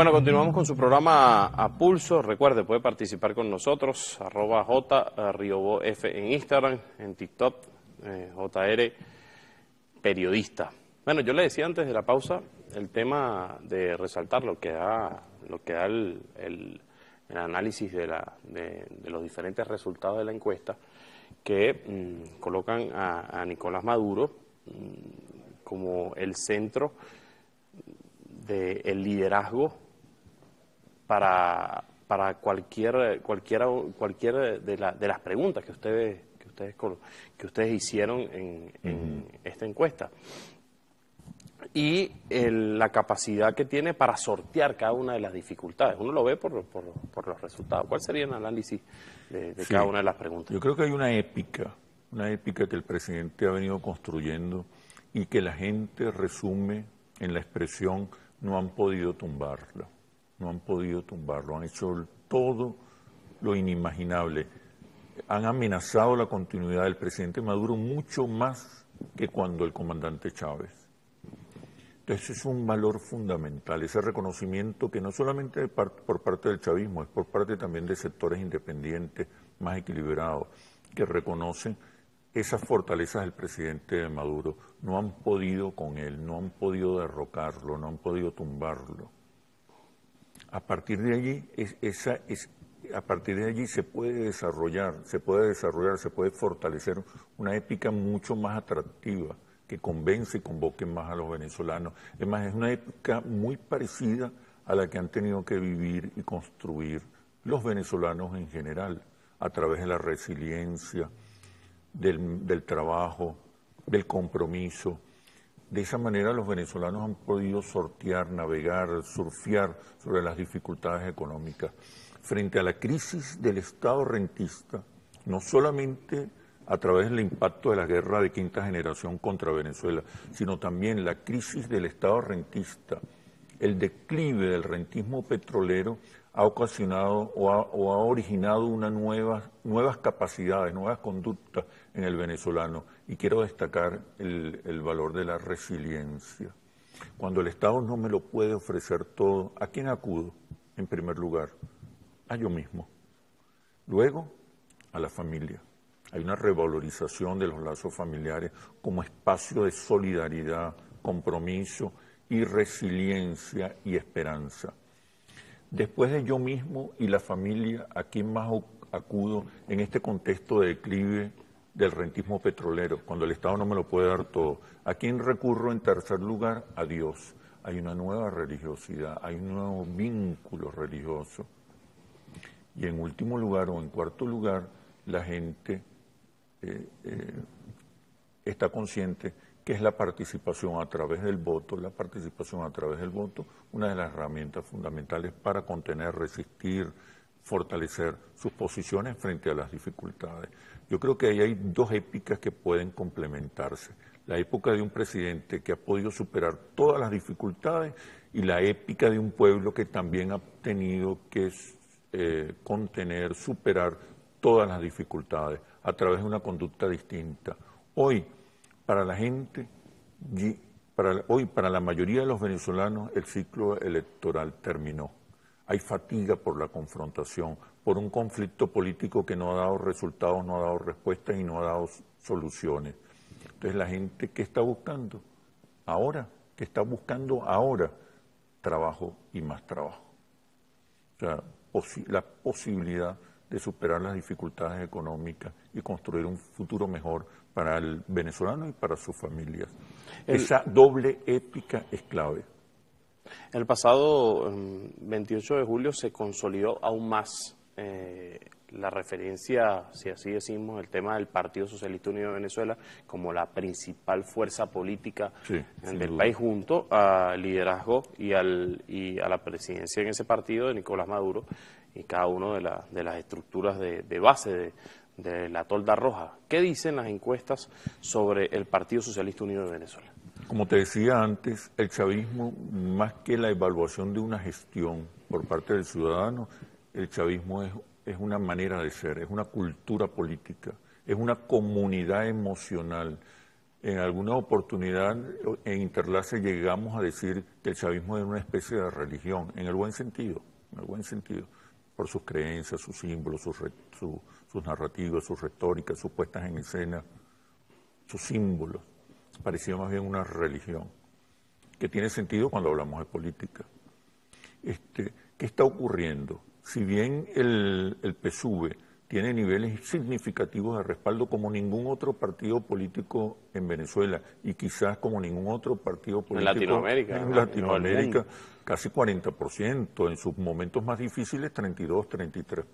Bueno, continuamos con su programa a pulso. Recuerde, puede participar con nosotros, arroba J, eh, en Instagram, en TikTok, eh, JR Periodista. Bueno, yo le decía antes de la pausa el tema de resaltar lo que da, lo que da el, análisis de, los diferentes resultados de la encuesta que mm, colocan a, Nicolás Maduro mm, como el centro del liderazgo para, para cualquier, cualquiera, cualquiera de, de las preguntas que ustedes, que ustedes, que ustedes hicieron en, esta encuesta. Y la capacidad que tiene para sortear cada una de las dificultades. Uno lo ve por, los resultados. ¿Cuál sería el análisis de, cada una de las preguntas? Yo creo que hay una épica, una épica que el presidente ha venido construyendo y que la gente resume en la expresión no han podido tumbarla no han podido tumbarlo, han hecho todo lo inimaginable. Han amenazado la continuidad del presidente Maduro mucho más que cuando el comandante Chávez. Entonces es un valor fundamental, ese reconocimiento que no solamente por parte del chavismo, es por parte también de sectores independientes más equilibrados, que reconocen esas fortalezas del presidente Maduro. No han podido con él, no han podido derrocarlo, no han podido tumbarlo. A partir de allí, esa, es, a partir de allí se puede desarrollar, se puede desarrollar, se puede fortalecer una épica mucho más atractiva que convence y convoque más a los venezolanos. Es más, es una época muy parecida a la que han tenido que vivir y construir los venezolanos en general, a través de la resiliencia, del, del trabajo, del compromiso de esa manera los venezolanos han podido sortear, navegar, surfear sobre las dificultades económicas. Frente a la crisis del Estado rentista, no solamente a través del impacto de la guerra de quinta generación contra Venezuela, sino también la crisis del Estado rentista, el declive del rentismo petrolero ha ocasionado o ha, originado una nuevas capacidades, nuevas conductas en el venezolano y quiero destacar el, valor de la resiliencia. Cuando el Estado no me lo puede ofrecer todo, ¿a quién acudo? En primer lugar, a yo mismo. Luego, a la familia. Hay una revalorización de los lazos familiares como espacio de solidaridad, compromiso y resiliencia y esperanza. Después de yo mismo y la familia, ¿a quién más acudo en este contexto de declive del rentismo petrolero, cuando el Estado no me lo puede dar todo. ¿A quién recurro en tercer lugar? A Dios. Hay una nueva religiosidad, hay un nuevo vínculo religioso. Y en último lugar o en cuarto lugar, la gente eh, eh, está consciente que es la participación a través del voto, la participación a través del voto, una de las herramientas fundamentales para contener, resistir, fortalecer sus posiciones frente a las dificultades. Yo creo que ahí hay dos épicas que pueden complementarse. La época de un presidente que ha podido superar todas las dificultades y la épica de un pueblo que también ha tenido que eh, contener, superar todas las dificultades a través de una conducta distinta. Hoy, para la gente, hoy para la mayoría de los venezolanos el ciclo electoral terminó. Hay fatiga por la confrontación, por un conflicto político que no ha dado resultados, no ha dado respuestas y no ha dado soluciones. Entonces la gente que está buscando ahora, que está buscando ahora trabajo y más trabajo. O sea, la posibilidad de superar las dificultades económicas y construir un futuro mejor para el venezolano y para sus familias. Esa doble épica es clave. El pasado 28 em, de julio se consolidó aún más eh, la referencia, si así decimos, el tema del Partido Socialista Unido de Venezuela como la principal fuerza política del país junto al liderazgo y, al, y a la presidencia en ese partido de Nicolás Maduro y cada una de, la, de las estructuras de, base de la tolda roja. ¿Qué dicen las encuestas sobre el Partido Socialista Unido de Venezuela? Como te decía antes, el chavismo, más que la evaluación de una gestión por parte del ciudadano, el chavismo es, es una manera de ser, es una cultura política, es una comunidad emocional. En alguna oportunidad en Interlace llegamos a decir que el chavismo es una especie de religión, en el buen sentido, en el buen sentido, por sus creencias, sus símbolos, sus, narrativas, sus retóricas, sus puestas en escena, sus símbolos. Parecía más bien una religión, que tiene sentido cuando hablamos de política. Este, ¿Qué está ocurriendo? si bien el, el PSUV tiene niveles significativos de respaldo como ningún otro partido político en Venezuela y quizás como ningún otro partido político en Latinoamérica. casi 40%, en sus momentos más difíciles 32, 33%.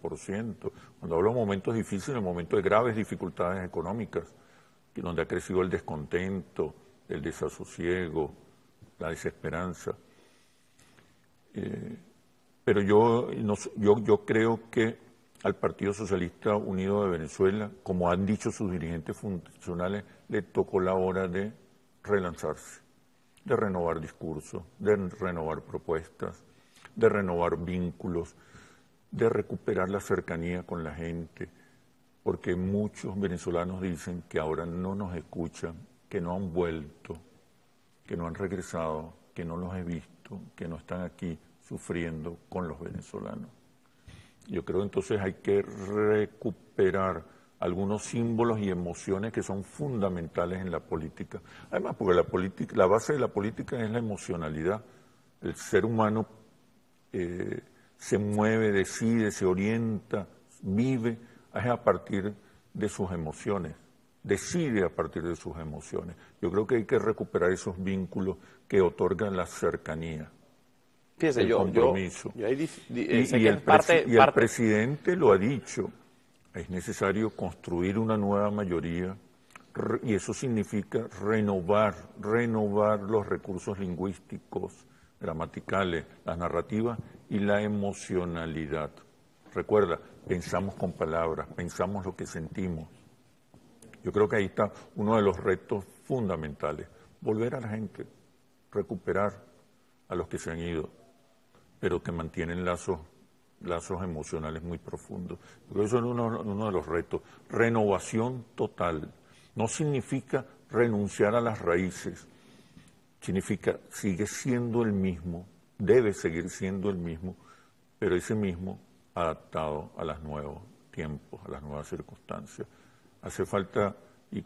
Cuando hablo de momentos difíciles, en momentos de graves dificultades económicas, donde ha crecido el descontento, el desasosiego, la desesperanza. Eh, pero yo, yo, yo creo que al Partido Socialista Unido de Venezuela, como han dicho sus dirigentes funcionales, le tocó la hora de relanzarse, de renovar discursos, de renovar propuestas, de renovar vínculos, de recuperar la cercanía con la gente, porque muchos venezolanos dicen que ahora no nos escuchan, que no han vuelto, que no han regresado, que no los he visto, que no están aquí sufriendo con los venezolanos. Yo creo entonces hay que recuperar algunos símbolos y emociones que son fundamentales en la política. Además, porque la, política, la base de la política es la emocionalidad. El ser humano eh, se mueve, decide, se orienta, vive es a partir de sus emociones, decide a partir de sus emociones. Yo creo que hay que recuperar esos vínculos que otorgan la cercanía y, el, el presidente lo ha dicho, es necesario construir una nueva mayoría y eso significa renovar, renovar los recursos lingüísticos, gramaticales, las narrativas y la emocionalidad. Recuerda, pensamos con palabras, pensamos lo que sentimos. Yo creo que ahí está uno de los retos fundamentales, volver a la gente, recuperar a los que se han ido pero que mantienen lazos, lazos emocionales muy profundos. eso es uno, de los retos. Renovación total. No significa renunciar a las raíces. Significa sigue siendo el mismo, debe seguir siendo el mismo, pero ese mismo adaptado a los nuevos tiempos, a las nuevas circunstancias. Hace falta y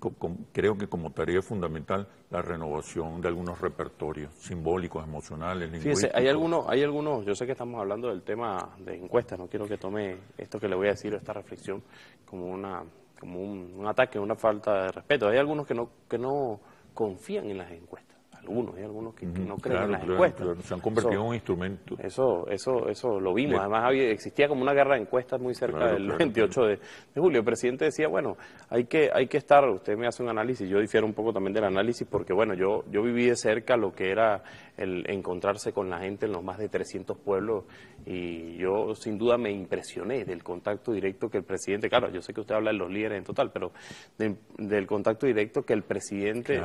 creo que como tarea fundamental la renovación de algunos repertorios simbólicos, emocionales, lingüísticos. hay algunos, hay yo sé que estamos hablando del tema de encuestas, no quiero que tome esto que le voy a decir, esta reflexión, como una como un, un ataque, una falta de respeto. Hay algunos que no, que no confían en las encuestas algunos, hay algunos que, no creen en las encuestas. se han convertido en un instrumento. Eso, eso, eso lo vimos. Además, existía como una guerra de encuestas muy cerca del 28 de, de, julio. El presidente decía, bueno, hay que, hay que estar, usted me hace un análisis, yo difiero un poco también del análisis, porque bueno, yo, yo viví de cerca lo que era el encontrarse con la gente en los más de 300 pueblos y yo sin duda me impresioné del contacto directo que el presidente, claro, yo sé que usted habla de los líderes en total, pero del contacto directo que el presidente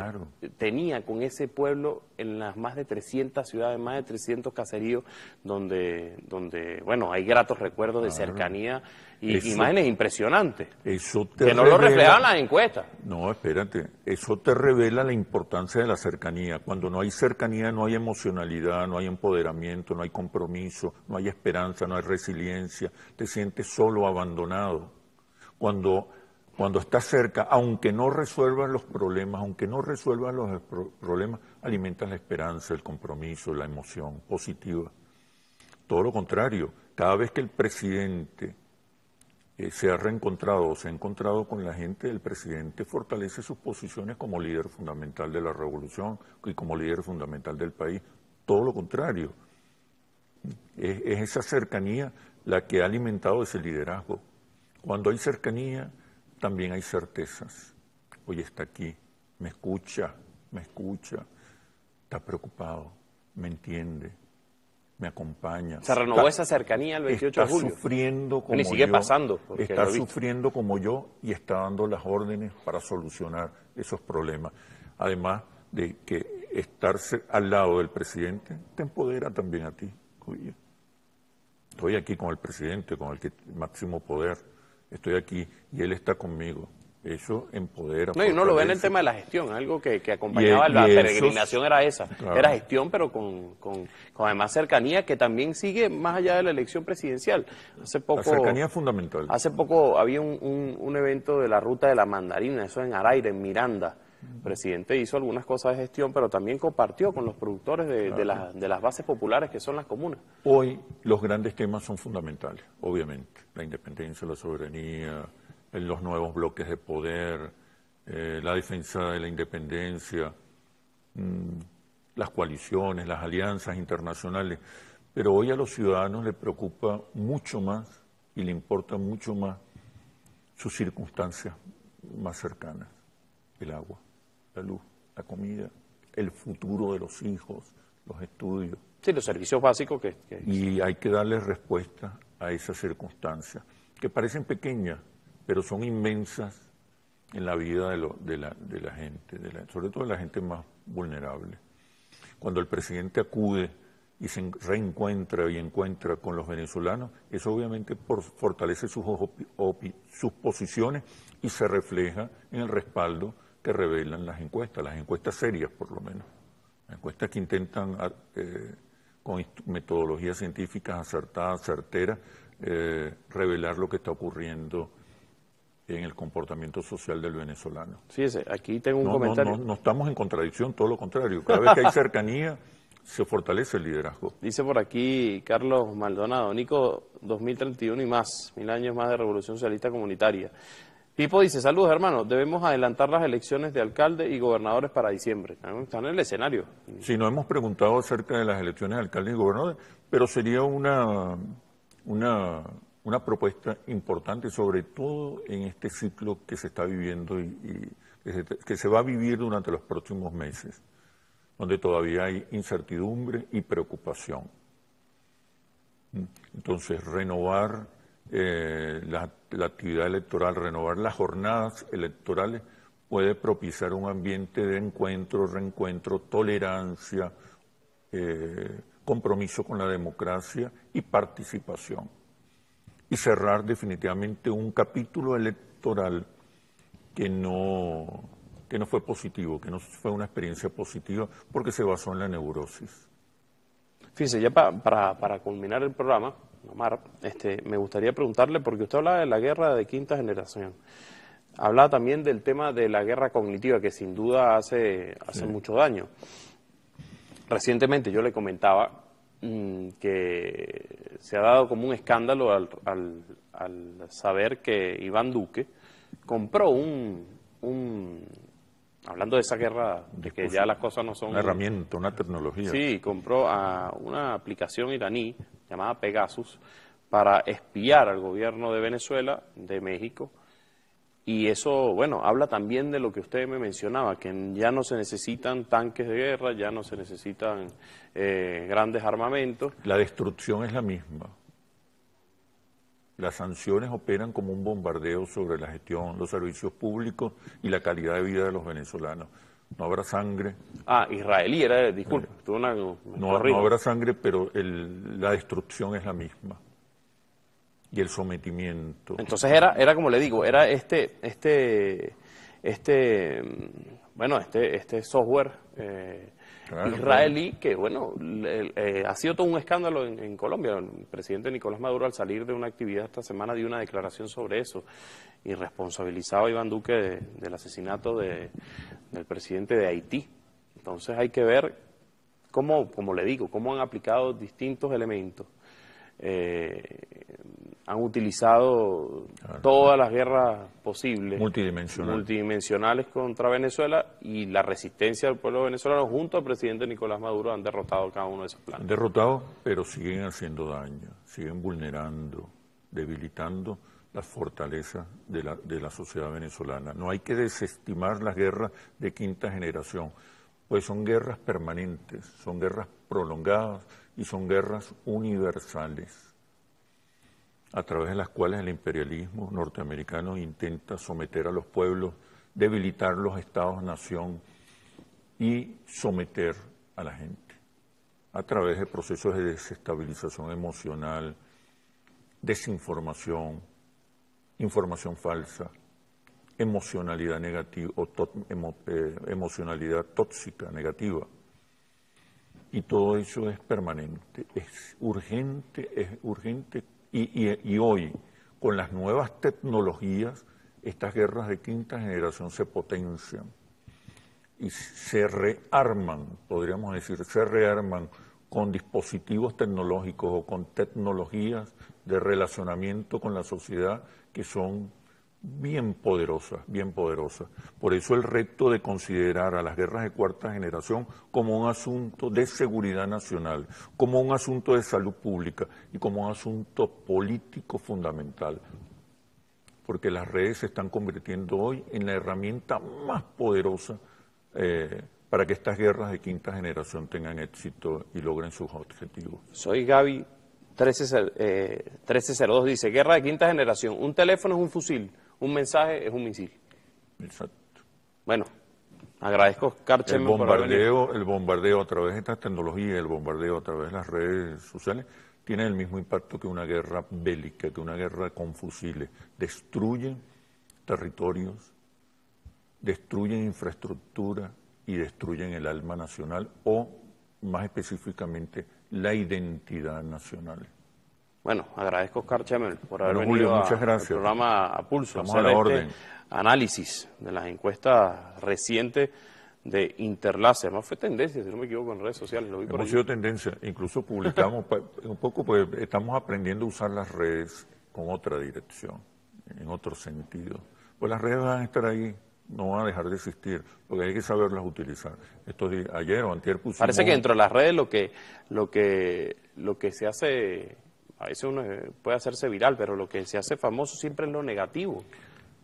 tenía con ese pueblo en las más de 300 ciudades, más de 300 caseríos, donde, donde bueno, hay gratos recuerdos de cercanía y, imágenes impresionantes. Eso que no lo reflejan las encuestas. No, espérate. Eso te revela la importancia de la cercanía. Cuando no hay cercanía, no hay emocionalidad, no hay empoderamiento, no hay compromiso, no hay esperanza, no hay resiliencia. Te sientes solo, abandonado. Cuando cuando estás cerca, aunque no resuelvas los problemas, aunque no resuelvas los problemas, alimentas la esperanza, el compromiso, la emoción positiva. Todo lo contrario, cada vez que el presidente eh, se ha reencontrado, se ha encontrado con la gente, el presidente fortalece sus posiciones como líder fundamental de la revolución y como líder fundamental del país. Todo lo contrario, es esa cercanía la que ha alimentado ese liderazgo. Cuando hay cercanía, también hay certezas. Hoy está aquí, me escucha, me escucha, está preocupado, me entiende, me acompaña. Se renovó esa cercanía el 28 de julio. Está sufriendo como sigue yo, pasando. Está sufriendo como yo y está dando las órdenes para solucionar esos problemas. Además de que estarse al lado del presidente te empodera también a ti. Estoy aquí con el presidente, con el que máximo poder. Estoy aquí y él está conmigo. Eso empodera. No, y no lo ven en el tema de la gestión, algo que, acompañaba e- la peregrinación era esa. Era gestión, pero con, además cercanía que también sigue más allá de la elección presidencial. Hace poco, la cercanía fundamental. Hace poco había un, un, evento de la ruta de la mandarina, eso en Araire, en Miranda. El presidente hizo algunas cosas de gestión, pero también compartió con los productores de, de, de las bases populares que son las comunas. Hoy los grandes temas son fundamentales, obviamente. La independencia, la soberanía en los nuevos bloques de poder, eh, la defensa de la independencia, mm, las coaliciones, las alianzas internacionales. Pero hoy a los ciudadanos les preocupa mucho más y le importa mucho más sus circunstancias más cercanas, el agua, la luz, la comida, el futuro de los hijos, los estudios. Sí, los servicios básicos que... Y hay que darles respuesta a esas circunstancias, que parecen pequeñas, pero son inmensas en la vida de, de, la, gente, de sobre todo de la gente más vulnerable. Cuando el presidente acude y se reencuentra y encuentra con los venezolanos, eso obviamente fortalece sus, sus posiciones y se refleja en el respaldo que revelan las encuestas, las encuestas serias por lo menos, las encuestas que intentan eh, con metodologías científicas acertadas, certeras, eh, revelar lo que está ocurriendo en el comportamiento social del venezolano. Fíjese, aquí tengo un comentario. No, estamos en contradicción, todo lo contrario. Cada vez que hay cercanía, se fortalece el liderazgo. Dice por aquí Carlos Maldonado, Nico, 2031 y más, mil años más de revolución socialista comunitaria. Pipo dice, saludos hermano, debemos adelantar las elecciones de alcalde y gobernadores para diciembre. Están en el escenario. Si no hemos preguntado acerca de las elecciones de alcalde y gobernador, pero sería una, una una propuesta importante, sobre todo en este ciclo que se está viviendo y, que, se, va a vivir durante los próximos meses, donde todavía hay incertidumbre y preocupación. ¿Mm? Entonces, renovar eh, la, actividad electoral, renovar las jornadas electorales puede propiciar un ambiente de encuentro, reencuentro, tolerancia, eh, compromiso con la democracia y participación cerrar definitivamente un capítulo electoral que no, que no fue positivo, que no fue una experiencia positiva porque se basó en la neurosis. Fíjese, ya para, para culminar el programa, Omar, este, me gustaría preguntarle, porque usted hablaba de la guerra de quinta generación, hablaba también del tema de la guerra cognitiva, que sin duda hace, hace mucho daño. Recientemente yo le comentaba Mm, que se ha dado como un escándalo al, saber que Iván Duque compró un, un hablando de esa guerra, de que ya las cosas no son... Una herramienta, una tecnología. Sí, compró a una aplicación iraní llamada Pegasus para espiar al gobierno de Venezuela, de México, y eso, bueno, habla también de lo que usted me mencionaba, que ya no se necesitan tanques de guerra, ya no se necesitan eh, grandes armamentos. La destrucción es la misma. Las sanciones operan como un bombardeo sobre la gestión, los servicios públicos y la calidad de vida de los venezolanos. No habrá sangre. Ah, israelí era, disculpe, eh, no, no, habrá sangre, pero la destrucción es la misma y el sometimiento. Entonces era, era como le digo, era este, este, este, bueno, este, este software eh, israelí que, bueno, eh, ha sido todo un escándalo en, Colombia. El presidente Nicolás Maduro al salir de una actividad esta semana dio una declaración sobre eso y responsabilizaba a Iván Duque del asesinato del presidente de Haití. Entonces hay que ver cómo, como le digo, cómo han aplicado distintos elementos eh, han utilizado ah, todas las guerras posibles, multidimensionales. contra Venezuela y la resistencia del pueblo venezolano junto al presidente Nicolás Maduro han derrotado cada uno de esos planes. Han derrotado, pero siguen haciendo daño, siguen vulnerando, debilitando las fortalezas de la, de la sociedad venezolana. No hay que desestimar las guerras de quinta generación, pues son guerras permanentes, son guerras prolongadas y son guerras universales a través de las cuales el imperialismo norteamericano intenta someter a los pueblos, debilitar los estados-nación y someter a la gente, a través de procesos de desestabilización emocional, desinformación, información falsa, emocionalidad negativa o eh, emocionalidad tóxica negativa y todo eso es permanente, es urgente, es urgente. Y, hoy, con las nuevas tecnologías, estas guerras de quinta generación se potencian y se rearman, podríamos decir, se rearman con dispositivos tecnológicos o con tecnologías de relacionamiento con la sociedad que son bien poderosa, bien poderosa. Por eso el reto de considerar a las guerras de cuarta generación como un asunto de seguridad nacional, como un asunto de salud pública y como un asunto político fundamental. Porque las redes se están convirtiendo hoy en la herramienta más poderosa eh, para que estas guerras de quinta generación tengan éxito y logren sus objetivos. Soy Gaby. 1302 eh, dice, guerra de quinta generación, un teléfono es un fusil, un mensaje es un misil. Exacto. Bueno, agradezco, bombardeo, el bombardeo a través de estas tecnologías, el bombardeo a través de las redes sociales, tiene el mismo impacto que una guerra bélica, que una guerra con fusiles. Destruyen territorios, destruyen infraestructura y destruyen el alma nacional o, más específicamente, la identidad nacional. Bueno, agradezco Oscar Chemel por haber venido gracias. al programa a pulso. Vamos a la este orden. análisis de las encuestas recientes de Interlace. Además fue tendencia, si no me equivoco, en redes sociales. Lo vi sido tendencia, incluso publicamos un poco, pues estamos aprendiendo a usar las redes con otra dirección, en otro sentido. Pues las redes van a estar ahí, no van a dejar de existir, porque hay que saberlas utilizar. Esto de ayer o antier Parece que dentro de las redes lo que se hace a veces uno eh, puede hacerse viral, pero lo que se hace famoso siempre es lo negativo.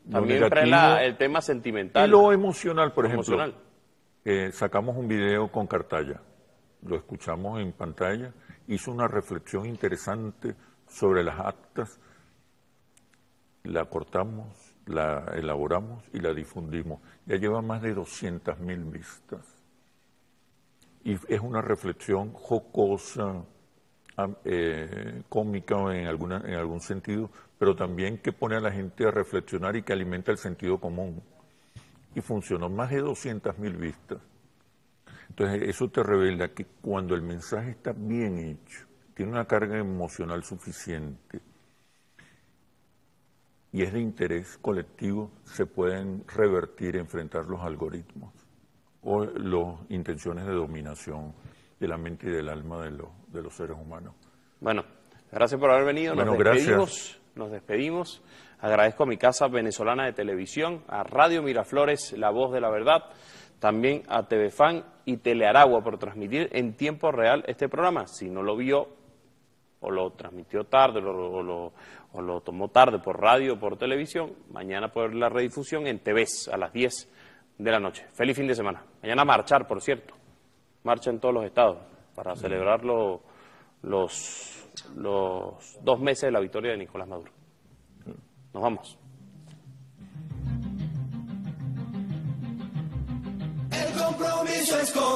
También el tema sentimental. Y lo emocional, por ejemplo. Eh, sacamos un video con Cartaya, lo escuchamos en pantalla, hizo una reflexión interesante sobre las actas, la cortamos, la elaboramos y la difundimos. Ya lleva más de 200.000 vistas. Y es una reflexión jocosa, Ah, eh, cómica en, en algún sentido, pero también que pone a la gente a reflexionar y que alimenta el sentido común. Y funcionó más de 200.000 mil vistas. Entonces eso te revela que cuando el mensaje está bien hecho, tiene una carga emocional suficiente y es de interés colectivo, se pueden revertir, enfrentar los algoritmos o las intenciones de dominación de la mente y del alma de los de los seres humanos. Bueno, gracias por haber venido. Nos despedimos. Nos despedimos. Agradezco a mi casa venezolana de televisión, a Radio Miraflores, La Voz de la Verdad, también a TV Fan y Telearagua por transmitir en tiempo real este programa. Si no lo vio o lo transmitió tarde o lo, tomó tarde por radio o por televisión, mañana puede ver la redifusión en TVS a las 10 de la noche. Feliz fin de semana. Mañana marchar, por cierto. Marcha en todos los estados para celebrar los, los dos meses de la victoria de Nicolás Maduro. Nos vamos. El compromiso es